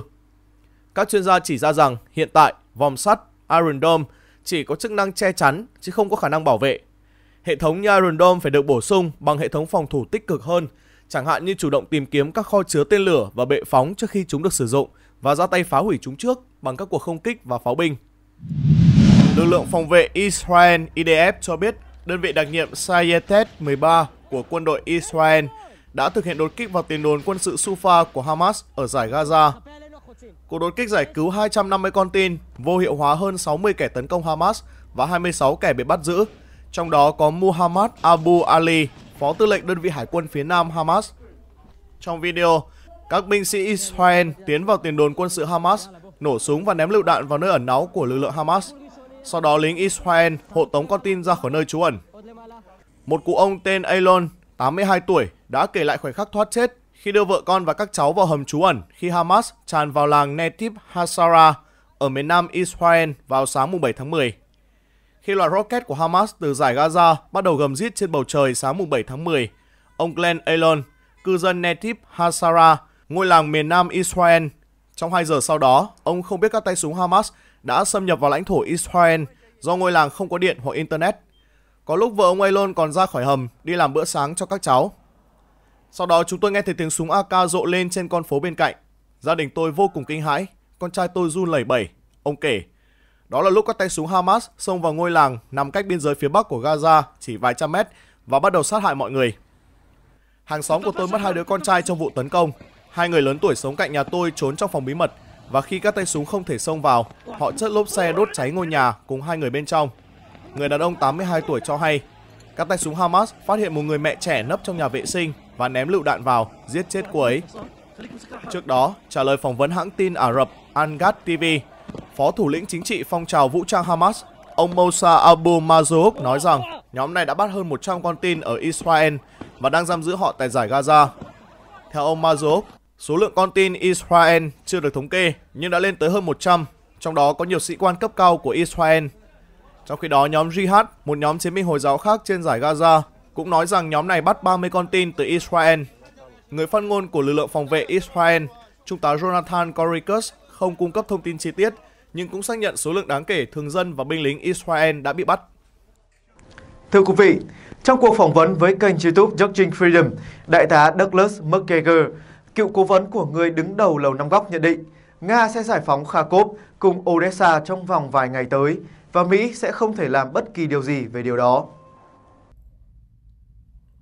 Các chuyên gia chỉ ra rằng hiện tại vòng sắt Iron Dome chỉ có chức năng che chắn chứ không có khả năng bảo vệ. Hệ thống như Iron Dome phải được bổ sung bằng hệ thống phòng thủ tích cực hơn, chẳng hạn như chủ động tìm kiếm các kho chứa tên lửa và bệ phóng trước khi chúng được sử dụng và ra tay phá hủy chúng trước bằng các cuộc không kích và pháo binh. Lực lượng phòng vệ Israel IDF cho biết đơn vị đặc nhiệm Sayetet 13 của quân đội Israel đã thực hiện đột kích vào tiền đồn quân sự Sufa của Hamas ở giải Gaza. Cuộc đột kích giải cứu 250 con tin, vô hiệu hóa hơn 60 kẻ tấn công Hamas và 26 kẻ bị bắt giữ, trong đó có Muhammad Abu Ali, phó tư lệnh đơn vị hải quân phía nam Hamas. Trong video, các binh sĩ Israel tiến vào tiền đồn quân sự Hamas, nổ súng và ném lựu đạn vào nơi ẩn náu của lực lượng Hamas. Sau đó lính Israel hộ tống con tin ra khỏi nơi trú ẩn. Một cụ ông tên Elon, 82 tuổi, đã kể lại khoảnh khắc thoát chết khi đưa vợ con và các cháu vào hầm trú ẩn khi Hamas tràn vào làng Netiv Hasara ở miền nam Israel vào sáng mùng 7 tháng 10. Khi loạt rocket của Hamas từ giải Gaza bắt đầu gầm rít trên bầu trời sáng mùng 7 tháng 10, ông Glenn Elon, cư dân Netiv Hasara, ngôi làng miền nam Israel. Trong 2 giờ sau đó, ông không biết các tay súng Hamas đã xâm nhập vào lãnh thổ Israel do ngôi làng không có điện hoặc Internet. Có lúc vợ ông Elon còn ra khỏi hầm đi làm bữa sáng cho các cháu. Sau đó chúng tôi nghe thấy tiếng súng AK rộ lên trên con phố bên cạnh. Gia đình tôi vô cùng kinh hãi, con trai tôi run lẩy bẩy. Ông kể, đó là lúc các tay súng Hamas xông vào ngôi làng nằm cách biên giới phía bắc của Gaza chỉ vài trăm mét và bắt đầu sát hại mọi người. Hàng xóm của tôi mất hai đứa con trai trong vụ tấn công. Hai người lớn tuổi sống cạnh nhà tôi trốn trong phòng bí mật và khi các tay súng không thể xông vào, họ chất lốp xe đốt cháy ngôi nhà cùng hai người bên trong. Người đàn ông 82 tuổi cho hay, các tay súng Hamas phát hiện một người mẹ trẻ nấp trong nhà vệ sinh và ném lựu đạn vào, giết chết cô ấy. Trước đó, trả lời phỏng vấn hãng tin Ả Rập Al-Ghad TV, Phó thủ lĩnh chính trị phong trào vũ trang Hamas, ông Moussa Abu Mazouk nói rằng nhóm này đã bắt hơn 100 con tin ở Israel và đang giam giữ họ tại giải Gaza. Theo ông Mazouk Số lượng con tin Israel chưa được thống kê nhưng đã lên tới hơn 100, trong đó có nhiều sĩ quan cấp cao của Israel. Trong khi đó, nhóm Jihad, một nhóm chiến binh Hồi giáo khác trên giải Gaza, cũng nói rằng nhóm này bắt 30 con tin từ Israel. Người phát ngôn của lực lượng phòng vệ Israel, Trung tá Jonathan Coricus, không cung cấp thông tin chi tiết, nhưng cũng xác nhận số lượng đáng kể thường dân và binh lính Israel đã bị bắt. Thưa quý vị, trong cuộc phỏng vấn với kênh YouTube Judging Freedom, Đại tá Douglas McGregor cựu cố vấn của người đứng đầu Lầu Năm Góc nhận định Nga sẽ giải phóng Kharkov cùng Odessa trong vòng vài ngày tới và Mỹ sẽ không thể làm bất kỳ điều gì về điều đó.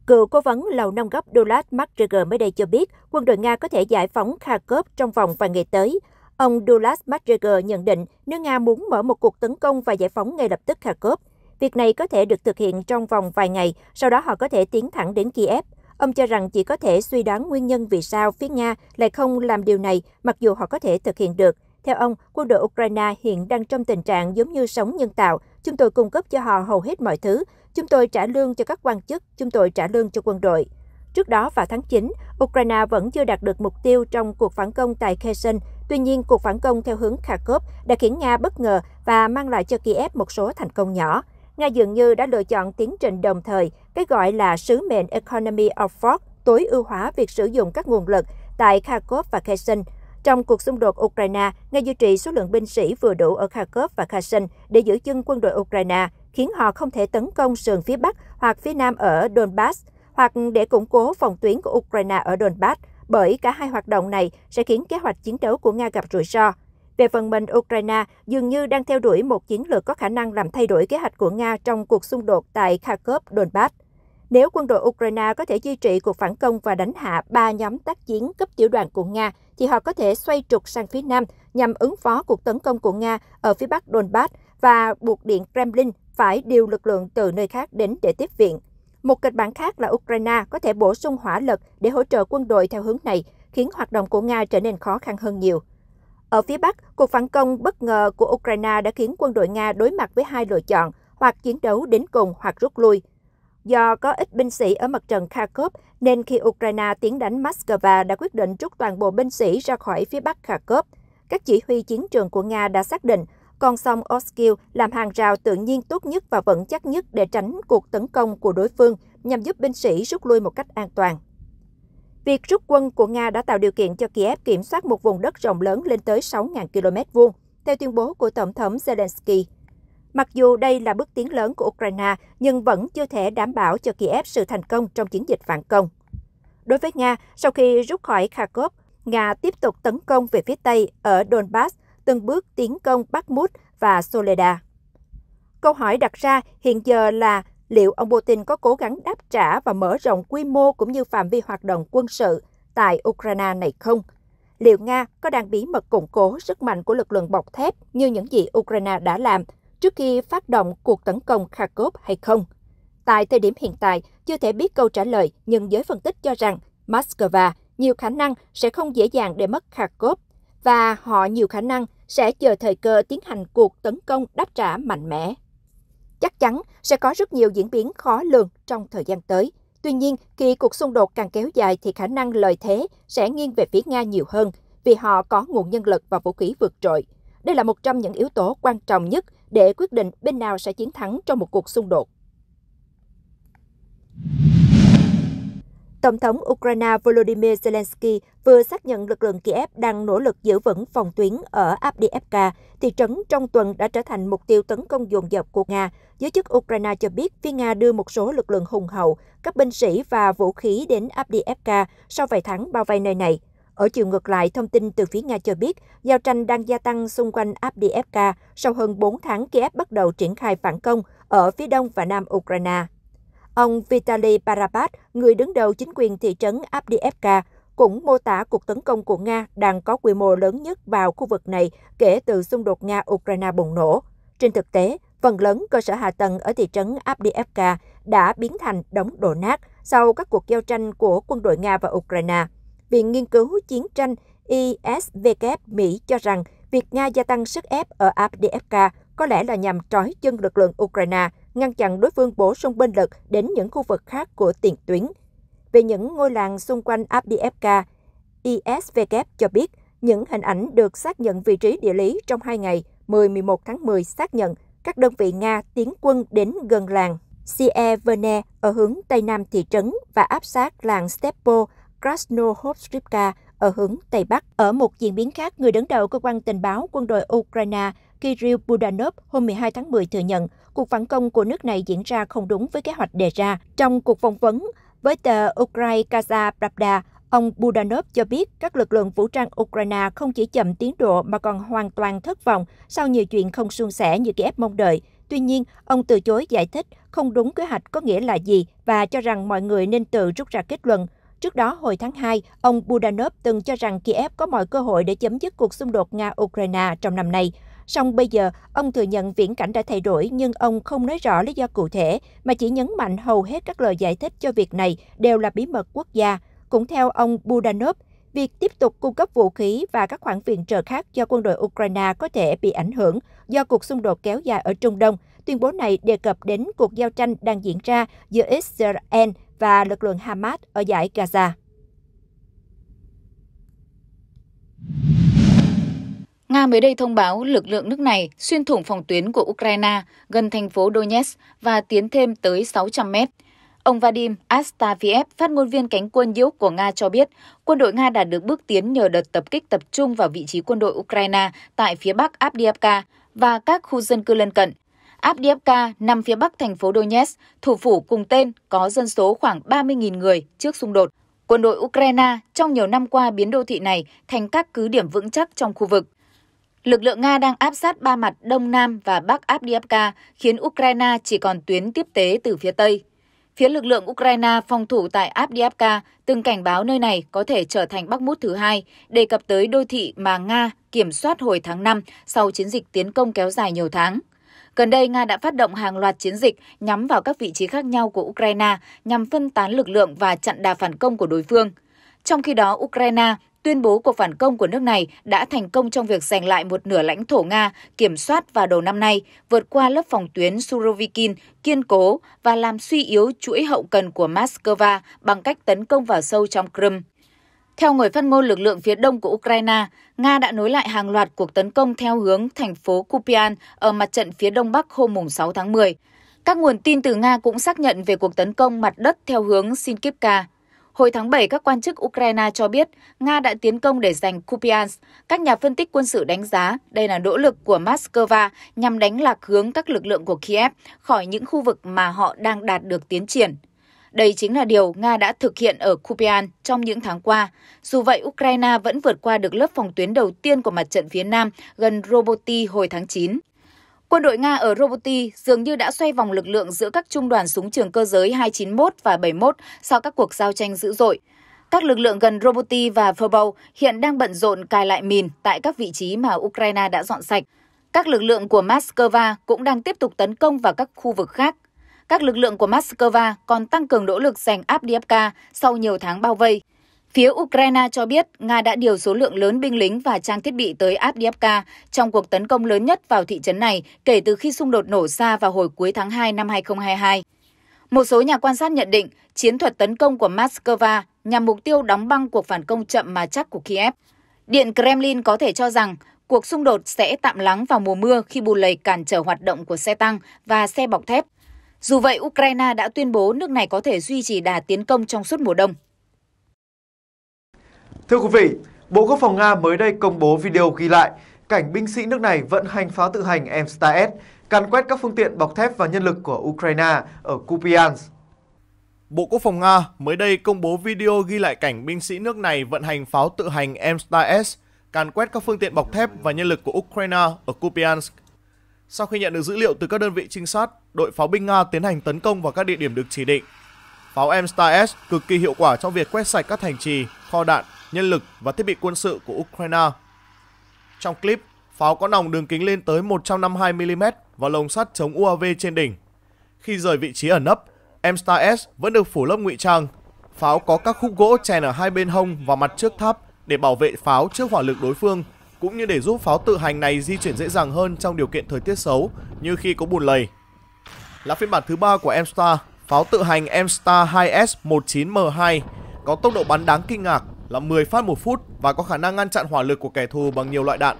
Cựu cố vấn Lầu Năm Góc Dulat McGregor mới đây cho biết quân đội Nga có thể giải phóng Kharkov trong vòng vài ngày tới. Ông Dulat McGregor nhận định nếu Nga muốn mở một cuộc tấn công và giải phóng ngay lập tức Kharkov, việc này có thể được thực hiện trong vòng vài ngày, sau đó họ có thể tiến thẳng đến Kiev. Ông cho rằng chỉ có thể suy đoán nguyên nhân vì sao phía Nga lại không làm điều này mặc dù họ có thể thực hiện được. Theo ông, quân đội Ukraine hiện đang trong tình trạng giống như sống nhân tạo. Chúng tôi cung cấp cho họ hầu hết mọi thứ. Chúng tôi trả lương cho các quan chức, chúng tôi trả lương cho quân đội. Trước đó vào tháng 9, Ukraine vẫn chưa đạt được mục tiêu trong cuộc phản công tại Kherson. Tuy nhiên, cuộc phản công theo hướng Kharkov đã khiến Nga bất ngờ và mang lại cho Kiev một số thành công nhỏ. Nga dường như đã lựa chọn tiến trình đồng thời, cái gọi là sứ mệnh Economy of Force tối ưu hóa việc sử dụng các nguồn lực tại Kharkov và Kherson. Trong cuộc xung đột Ukraine, Nga duy trì số lượng binh sĩ vừa đủ ở Kharkov và Kherson để giữ chân quân đội Ukraine, khiến họ không thể tấn công sườn phía Bắc hoặc phía Nam ở Donbass, hoặc để củng cố phòng tuyến của Ukraine ở Donbass, bởi cả hai hoạt động này sẽ khiến kế hoạch chiến đấu của Nga gặp rủi ro. Về phần mình, Ukraine dường như đang theo đuổi một chiến lược có khả năng làm thay đổi kế hoạch của Nga trong cuộc xung đột tại Kharkov, Donbass. Nếu quân đội Ukraine có thể duy trì cuộc phản công và đánh hạ ba nhóm tác chiến cấp tiểu đoàn của Nga, thì họ có thể xoay trục sang phía Nam nhằm ứng phó cuộc tấn công của Nga ở phía bắc Donbass và buộc Điện Kremlin phải điều lực lượng từ nơi khác đến để tiếp viện. Một kịch bản khác là Ukraine có thể bổ sung hỏa lực để hỗ trợ quân đội theo hướng này, khiến hoạt động của Nga trở nên khó khăn hơn nhiều. Ở phía Bắc, cuộc phản công bất ngờ của Ukraine đã khiến quân đội Nga đối mặt với hai lựa chọn, hoặc chiến đấu đến cùng hoặc rút lui. Do có ít binh sĩ ở mặt trận Kharkov, nên khi Ukraine tiến đánh Moscow đã quyết định rút toàn bộ binh sĩ ra khỏi phía bắc Kharkov. Các chỉ huy chiến trường của Nga đã xác định con sông Oskil làm hàng rào tự nhiên tốt nhất và vững chắc nhất để tránh cuộc tấn công của đối phương nhằm giúp binh sĩ rút lui một cách an toàn. Việc rút quân của Nga đã tạo điều kiện cho Kiev kiểm soát một vùng đất rộng lớn lên tới 6.000 km vuông, theo tuyên bố của Tổng thống Zelensky. Mặc dù đây là bước tiến lớn của Ukraine, nhưng vẫn chưa thể đảm bảo cho Kiev sự thành công trong chiến dịch phản công. Đối với Nga, sau khi rút khỏi Kharkov, Nga tiếp tục tấn công về phía Tây ở Donbass, từng bước tiến công Bakhmut và Soleda. Câu hỏi đặt ra hiện giờ là liệu ông Putin có cố gắng đáp trả và mở rộng quy mô cũng như phạm vi hoạt động quân sự tại Ukraine này không? Liệu Nga có đang bí mật củng cố sức mạnh của lực lượng bọc thép như những gì Ukraine đã làm trước khi phát động cuộc tấn công Kharkov hay không? Tại thời điểm hiện tại, chưa thể biết câu trả lời, nhưng giới phân tích cho rằng Moscow nhiều khả năng sẽ không dễ dàng để mất Kharkov và họ nhiều khả năng sẽ chờ thời cơ tiến hành cuộc tấn công đáp trả mạnh mẽ chắc chắn sẽ có rất nhiều diễn biến khó lường trong thời gian tới. Tuy nhiên, khi cuộc xung đột càng kéo dài thì khả năng lợi thế sẽ nghiêng về phía Nga nhiều hơn vì họ có nguồn nhân lực và vũ khí vượt trội. Đây là một trong những yếu tố quan trọng nhất để quyết định bên nào sẽ chiến thắng trong một cuộc xung đột. Tổng thống Ukraine Volodymyr Zelensky vừa xác nhận lực lượng Kiev đang nỗ lực giữ vững phòng tuyến ở Abdiivka, thị trấn trong tuần đã trở thành mục tiêu tấn công dồn dập của Nga. Giới chức Ukraine cho biết phía Nga đưa một số lực lượng hùng hậu, các binh sĩ và vũ khí đến Abdiivka sau vài tháng bao vây nơi này. Ở chiều ngược lại, thông tin từ phía Nga cho biết, giao tranh đang gia tăng xung quanh Abdiivka sau hơn 4 tháng Kiev bắt đầu triển khai phản công ở phía đông và nam Ukraine. Ông Vitaly Parapat, người đứng đầu chính quyền thị trấn Abdiivka, cũng mô tả cuộc tấn công của Nga đang có quy mô lớn nhất vào khu vực này kể từ xung đột Nga-Ukraine bùng nổ. Trên thực tế, phần lớn cơ sở hạ tầng ở thị trấn Abdiivka đã biến thành đống đổ nát sau các cuộc giao tranh của quân đội Nga và Ukraine. Viện Nghiên cứu Chiến tranh ISVK Mỹ cho rằng việc Nga gia tăng sức ép ở Abdiivka có lẽ là nhằm trói chân lực lượng Ukraine ngăn chặn đối phương bổ sung binh lực đến những khu vực khác của tiền tuyến. Về những ngôi làng xung quanh Abdiivka, ISVK cho biết những hình ảnh được xác nhận vị trí địa lý trong hai ngày 10-11 tháng 10 xác nhận các đơn vị Nga tiến quân đến gần làng Sieverne ở hướng tây nam thị trấn và áp sát làng Stepo Krasnohovskivka ở hướng Tây Bắc. Ở một diễn biến khác, người đứng đầu cơ quan tình báo quân đội Ukraine Kirill Budanov hôm 12 tháng 10 thừa nhận cuộc phản công của nước này diễn ra không đúng với kế hoạch đề ra. Trong cuộc phỏng vấn với tờ Ukraine Kaza Pravda, Ông Budanov cho biết các lực lượng vũ trang Ukraine không chỉ chậm tiến độ mà còn hoàn toàn thất vọng sau nhiều chuyện không suôn sẻ như Kiev mong đợi. Tuy nhiên, ông từ chối giải thích không đúng kế hoạch có nghĩa là gì và cho rằng mọi người nên tự rút ra kết luận. Trước đó, hồi tháng 2, ông Budanov từng cho rằng Kiev có mọi cơ hội để chấm dứt cuộc xung đột Nga-Ukraine trong năm nay. Song bây giờ, ông thừa nhận viễn cảnh đã thay đổi nhưng ông không nói rõ lý do cụ thể, mà chỉ nhấn mạnh hầu hết các lời giải thích cho việc này đều là bí mật quốc gia. Cũng theo ông Budanov, việc tiếp tục cung cấp vũ khí và các khoản viện trợ khác cho quân đội Ukraine có thể bị ảnh hưởng do cuộc xung đột kéo dài ở Trung Đông. Tuyên bố này đề cập đến cuộc giao tranh đang diễn ra giữa Israel và lực lượng Hamas ở giải Gaza. Nga mới đây thông báo lực lượng nước này xuyên thủng phòng tuyến của Ukraine gần thành phố Donetsk và tiến thêm tới 600 mét. Ông Vadim Astafiev, phát ngôn viên cánh quân yếu của Nga cho biết, quân đội Nga đã được bước tiến nhờ đợt tập kích tập trung vào vị trí quân đội Ukraine tại phía bắc Abdiivka và các khu dân cư lân cận. Abdiivka nằm phía bắc thành phố Donetsk, thủ phủ cùng tên có dân số khoảng 30.000 người trước xung đột. Quân đội Ukraine trong nhiều năm qua biến đô thị này thành các cứ điểm vững chắc trong khu vực. Lực lượng Nga đang áp sát ba mặt Đông Nam và Bắc Abdiivka, khiến Ukraine chỉ còn tuyến tiếp tế từ phía Tây. Phía lực lượng Ukraine phòng thủ tại Abdiivka từng cảnh báo nơi này có thể trở thành Bắc Mút thứ hai, đề cập tới đô thị mà Nga kiểm soát hồi tháng 5 sau chiến dịch tiến công kéo dài nhiều tháng. Gần đây, Nga đã phát động hàng loạt chiến dịch nhắm vào các vị trí khác nhau của Ukraine nhằm phân tán lực lượng và chặn đà phản công của đối phương. Trong khi đó, Ukraine tuyên bố cuộc phản công của nước này đã thành công trong việc giành lại một nửa lãnh thổ Nga kiểm soát vào đầu năm nay, vượt qua lớp phòng tuyến Surovikin kiên cố và làm suy yếu chuỗi hậu cần của Moscow bằng cách tấn công vào sâu trong Crimea. Theo người phát ngôn lực lượng phía đông của Ukraine, Nga đã nối lại hàng loạt cuộc tấn công theo hướng thành phố Kupian ở mặt trận phía đông bắc hôm 6 tháng 10. Các nguồn tin từ Nga cũng xác nhận về cuộc tấn công mặt đất theo hướng Sinkivka. Hồi tháng 7, các quan chức Ukraine cho biết Nga đã tiến công để giành Kupiansk. Các nhà phân tích quân sự đánh giá đây là nỗ lực của Moscow nhằm đánh lạc hướng các lực lượng của Kiev khỏi những khu vực mà họ đang đạt được tiến triển. Đây chính là điều Nga đã thực hiện ở Kupian trong những tháng qua. Dù vậy, Ukraine vẫn vượt qua được lớp phòng tuyến đầu tiên của mặt trận phía Nam gần Roboti hồi tháng 9. Quân đội Nga ở Roboti dường như đã xoay vòng lực lượng giữa các trung đoàn súng trường cơ giới 291 và 71 sau các cuộc giao tranh dữ dội. Các lực lượng gần Roboti và Verbov hiện đang bận rộn cài lại mìn tại các vị trí mà Ukraine đã dọn sạch. Các lực lượng của Moscow cũng đang tiếp tục tấn công vào các khu vực khác các lực lượng của Moscow còn tăng cường nỗ lực giành Abdiivka sau nhiều tháng bao vây. Phía Ukraine cho biết Nga đã điều số lượng lớn binh lính và trang thiết bị tới Avdiivka trong cuộc tấn công lớn nhất vào thị trấn này kể từ khi xung đột nổ ra vào hồi cuối tháng 2 năm 2022. Một số nhà quan sát nhận định chiến thuật tấn công của Moscow nhằm mục tiêu đóng băng cuộc phản công chậm mà chắc của Kiev. Điện Kremlin có thể cho rằng cuộc xung đột sẽ tạm lắng vào mùa mưa khi bù lầy cản trở hoạt động của xe tăng và xe bọc thép. Dù vậy, Ukraine đã tuyên bố nước này có thể duy trì đà tiến công trong suốt mùa đông. Thưa quý vị, Bộ Quốc phòng Nga mới đây công bố video ghi lại cảnh binh sĩ nước này vận hành pháo tự hành m S, càn quét các phương tiện bọc thép và nhân lực của Ukraine ở Kupiansk. Bộ Quốc phòng Nga mới đây công bố video ghi lại cảnh binh sĩ nước này vận hành pháo tự hành m S, càn quét các phương tiện bọc thép và nhân lực của Ukraine ở Kupiansk. Sau khi nhận được dữ liệu từ các đơn vị trinh sát, đội pháo binh Nga tiến hành tấn công vào các địa điểm được chỉ định. Pháo m S cực kỳ hiệu quả trong việc quét sạch các thành trì, kho đạn, nhân lực và thiết bị quân sự của Ukraine. Trong clip, pháo có nòng đường kính lên tới 152mm và lồng sắt chống UAV trên đỉnh. Khi rời vị trí ẩn nấp, m S vẫn được phủ lớp ngụy trang. Pháo có các khúc gỗ chèn ở hai bên hông và mặt trước tháp để bảo vệ pháo trước hỏa lực đối phương cũng như để giúp pháo tự hành này di chuyển dễ dàng hơn trong điều kiện thời tiết xấu như khi có bùn lầy. Là phiên bản thứ ba của Amstar, pháo tự hành Amstar 2S19M2 có tốc độ bắn đáng kinh ngạc là 10 phát một phút và có khả năng ngăn chặn hỏa lực của kẻ thù bằng nhiều loại đạn.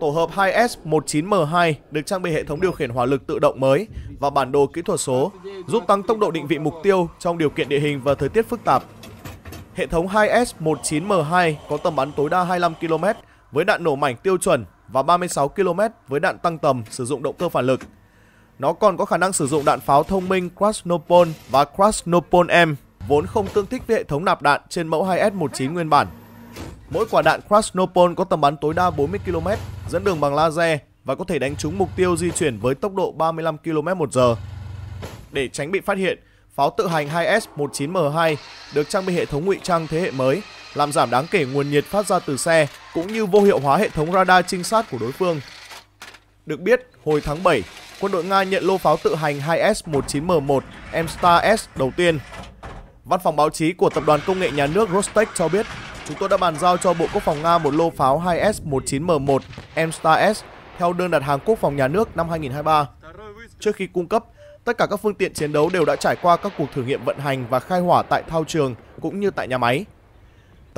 Tổ hợp 2S19M2 được trang bị hệ thống điều khiển hỏa lực tự động mới và bản đồ kỹ thuật số, giúp tăng tốc độ định vị mục tiêu trong điều kiện địa hình và thời tiết phức tạp. Hệ thống 2S19M2 có tầm bắn tối đa 25 km với đạn nổ mảnh tiêu chuẩn và 36 km với đạn tăng tầm sử dụng động cơ phản lực. Nó còn có khả năng sử dụng đạn pháo thông minh Krasnopol và Krasnopol-M vốn không tương thích với hệ thống nạp đạn trên mẫu 2S19 nguyên bản. Mỗi quả đạn Krasnopol có tầm bắn tối đa 40 km, dẫn đường bằng laser và có thể đánh trúng mục tiêu di chuyển với tốc độ 35 km/h. Để tránh bị phát hiện, pháo tự hành 2S19M2 được trang bị hệ thống ngụy trang thế hệ mới làm giảm đáng kể nguồn nhiệt phát ra từ xe cũng như vô hiệu hóa hệ thống radar trinh sát của đối phương. Được biết, hồi tháng 7, quân đội Nga nhận lô pháo tự hành 2S-19M1 Mstar S đầu tiên. Văn phòng báo chí của Tập đoàn Công nghệ Nhà nước Rostec cho biết, chúng tôi đã bàn giao cho Bộ Quốc phòng Nga một lô pháo 2S-19M1 Mstar S theo đơn đặt hàng Quốc phòng Nhà nước năm 2023. Trước khi cung cấp, tất cả các phương tiện chiến đấu đều đã trải qua các cuộc thử nghiệm vận hành và khai hỏa tại thao trường cũng như tại nhà máy.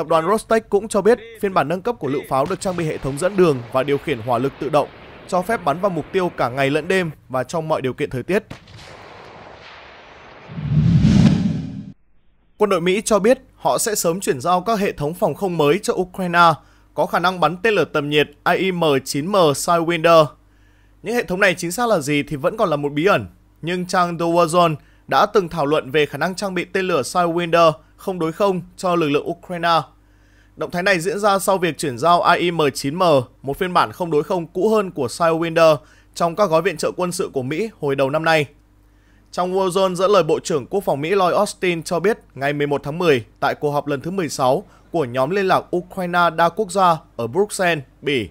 Tập đoàn Rostec cũng cho biết phiên bản nâng cấp của lựu pháo được trang bị hệ thống dẫn đường và điều khiển hỏa lực tự động, cho phép bắn vào mục tiêu cả ngày lẫn đêm và trong mọi điều kiện thời tiết. Quân đội Mỹ cho biết họ sẽ sớm chuyển giao các hệ thống phòng không mới cho Ukraine có khả năng bắn tên lửa tầm nhiệt AIM-9M Sidewinder. Những hệ thống này chính xác là gì thì vẫn còn là một bí ẩn, nhưng trang The Warzone đã từng thảo luận về khả năng trang bị tên lửa Sidewinder không đối không cho lực lượng Ukraine. Động thái này diễn ra sau việc chuyển giao AIM-9M, một phiên bản không đối không cũ hơn của Sidewinder trong các gói viện trợ quân sự của Mỹ hồi đầu năm nay. Trong Warzone dẫn lời Bộ trưởng Quốc phòng Mỹ Lloyd Austin cho biết ngày 11 tháng 10 tại cuộc họp lần thứ 16 của nhóm liên lạc Ukraine đa quốc gia ở Bruxelles, Bỉ.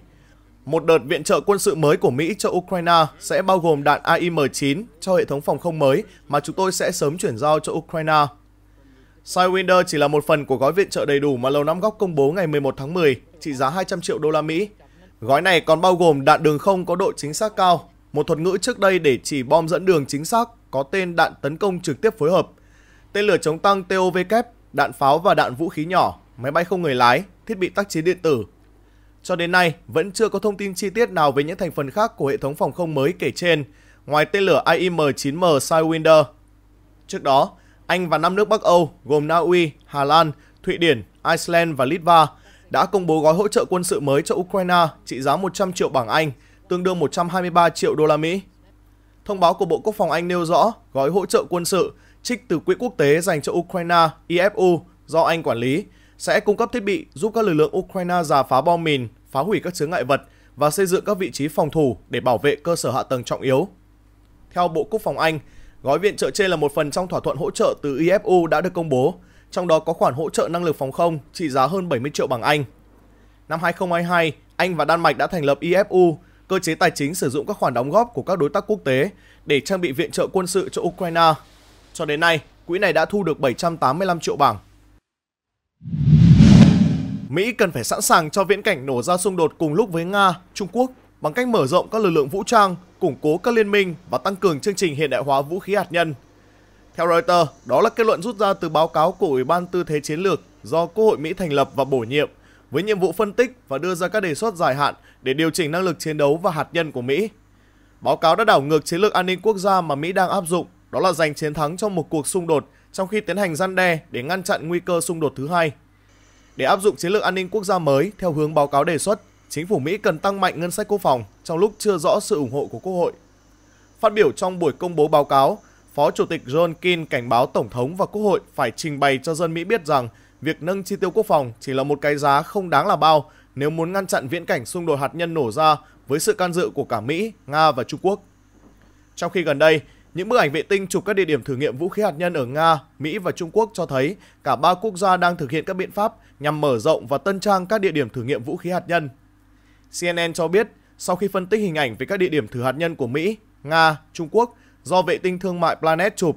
Một đợt viện trợ quân sự mới của Mỹ cho Ukraine sẽ bao gồm đạn AIM-9 cho hệ thống phòng không mới mà chúng tôi sẽ sớm chuyển giao cho Ukraine. Sidewinder chỉ là một phần của gói viện trợ đầy đủ mà Lầu Năm Góc công bố ngày 11 tháng 10, trị giá 200 triệu đô la Mỹ. Gói này còn bao gồm đạn đường không có độ chính xác cao, một thuật ngữ trước đây để chỉ bom dẫn đường chính xác có tên đạn tấn công trực tiếp phối hợp, tên lửa chống tăng TOV kép, đạn pháo và đạn vũ khí nhỏ, máy bay không người lái, thiết bị tác chiến điện tử. Cho đến nay, vẫn chưa có thông tin chi tiết nào về những thành phần khác của hệ thống phòng không mới kể trên, ngoài tên lửa IM-9M Sidewinder. Trước đó, anh và năm nước Bắc Âu gồm Na Uy, Hà Lan, Thụy Điển, Iceland và Litva đã công bố gói hỗ trợ quân sự mới cho Ukraine trị giá 100 triệu bảng Anh, tương đương 123 triệu đô la Mỹ. Thông báo của Bộ Quốc phòng Anh nêu rõ gói hỗ trợ quân sự trích từ quỹ quốc tế dành cho Ukraine IFU do Anh quản lý sẽ cung cấp thiết bị giúp các lực lượng Ukraine giả phá bom mìn, phá hủy các chướng ngại vật và xây dựng các vị trí phòng thủ để bảo vệ cơ sở hạ tầng trọng yếu. Theo Bộ Quốc phòng Anh, Gói viện trợ trên là một phần trong thỏa thuận hỗ trợ từ IFU đã được công bố, trong đó có khoản hỗ trợ năng lực phòng không trị giá hơn 70 triệu bảng Anh. Năm 2022, Anh và Đan Mạch đã thành lập IFU, cơ chế tài chính sử dụng các khoản đóng góp của các đối tác quốc tế để trang bị viện trợ quân sự cho Ukraine. Cho đến nay, quỹ này đã thu được 785 triệu bảng. Mỹ cần phải sẵn sàng cho viễn cảnh nổ ra xung đột cùng lúc với Nga, Trung Quốc bằng cách mở rộng các lực lượng vũ trang, củng cố các liên minh và tăng cường chương trình hiện đại hóa vũ khí hạt nhân. Theo Reuters, đó là kết luận rút ra từ báo cáo của Ủy ban Tư thế Chiến lược do Quốc hội Mỹ thành lập và bổ nhiệm, với nhiệm vụ phân tích và đưa ra các đề xuất dài hạn để điều chỉnh năng lực chiến đấu và hạt nhân của Mỹ. Báo cáo đã đảo ngược chiến lược an ninh quốc gia mà Mỹ đang áp dụng, đó là giành chiến thắng trong một cuộc xung đột trong khi tiến hành gian đe để ngăn chặn nguy cơ xung đột thứ hai. Để áp dụng chiến lược an ninh quốc gia mới theo hướng báo cáo đề xuất, chính phủ Mỹ cần tăng mạnh ngân sách quốc phòng trong lúc chưa rõ sự ủng hộ của Quốc hội. Phát biểu trong buổi công bố báo cáo, Phó Chủ tịch John Keane cảnh báo Tổng thống và Quốc hội phải trình bày cho dân Mỹ biết rằng việc nâng chi tiêu quốc phòng chỉ là một cái giá không đáng là bao nếu muốn ngăn chặn viễn cảnh xung đột hạt nhân nổ ra với sự can dự của cả Mỹ, Nga và Trung Quốc. Trong khi gần đây, những bức ảnh vệ tinh chụp các địa điểm thử nghiệm vũ khí hạt nhân ở Nga, Mỹ và Trung Quốc cho thấy cả ba quốc gia đang thực hiện các biện pháp nhằm mở rộng và tân trang các địa điểm thử nghiệm vũ khí hạt nhân CNN cho biết, sau khi phân tích hình ảnh về các địa điểm thử hạt nhân của Mỹ, Nga, Trung Quốc do vệ tinh thương mại Planet chụp,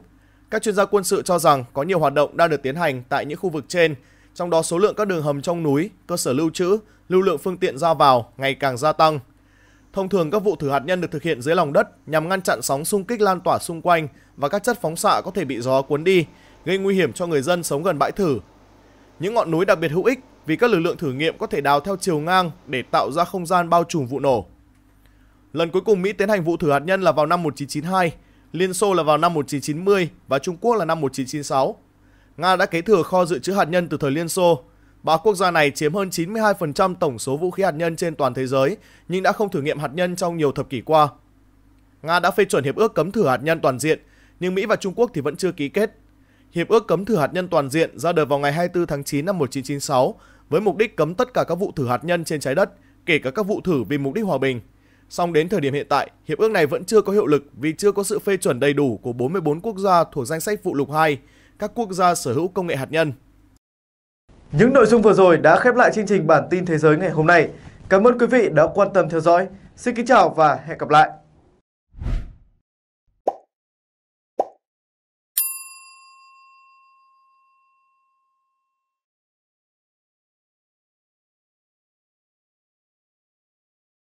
các chuyên gia quân sự cho rằng có nhiều hoạt động đang được tiến hành tại những khu vực trên, trong đó số lượng các đường hầm trong núi, cơ sở lưu trữ, lưu lượng phương tiện ra vào ngày càng gia tăng. Thông thường các vụ thử hạt nhân được thực hiện dưới lòng đất nhằm ngăn chặn sóng xung kích lan tỏa xung quanh và các chất phóng xạ có thể bị gió cuốn đi, gây nguy hiểm cho người dân sống gần bãi thử. Những ngọn núi đặc biệt hữu ích vì các lực lượng thử nghiệm có thể đào theo chiều ngang để tạo ra không gian bao trùm vụ nổ. Lần cuối cùng Mỹ tiến hành vụ thử hạt nhân là vào năm 1992, Liên Xô là vào năm 1990 và Trung Quốc là năm 1996. Nga đã kế thừa kho dự trữ hạt nhân từ thời Liên Xô. Ba quốc gia này chiếm hơn 92% tổng số vũ khí hạt nhân trên toàn thế giới, nhưng đã không thử nghiệm hạt nhân trong nhiều thập kỷ qua. Nga đã phê chuẩn hiệp ước cấm thử hạt nhân toàn diện, nhưng Mỹ và Trung Quốc thì vẫn chưa ký kết. Hiệp ước cấm thử hạt nhân toàn diện ra đời vào ngày 24 tháng 9 năm 1996 với mục đích cấm tất cả các vụ thử hạt nhân trên trái đất, kể cả các vụ thử vì mục đích hòa bình. Song đến thời điểm hiện tại, hiệp ước này vẫn chưa có hiệu lực vì chưa có sự phê chuẩn đầy đủ của 44 quốc gia thuộc danh sách phụ lục 2, các quốc gia sở hữu công nghệ hạt nhân. Những nội dung vừa rồi đã khép lại chương trình bản tin thế giới ngày hôm nay. Cảm ơn quý vị đã quan tâm theo dõi. Xin kính chào và hẹn gặp lại.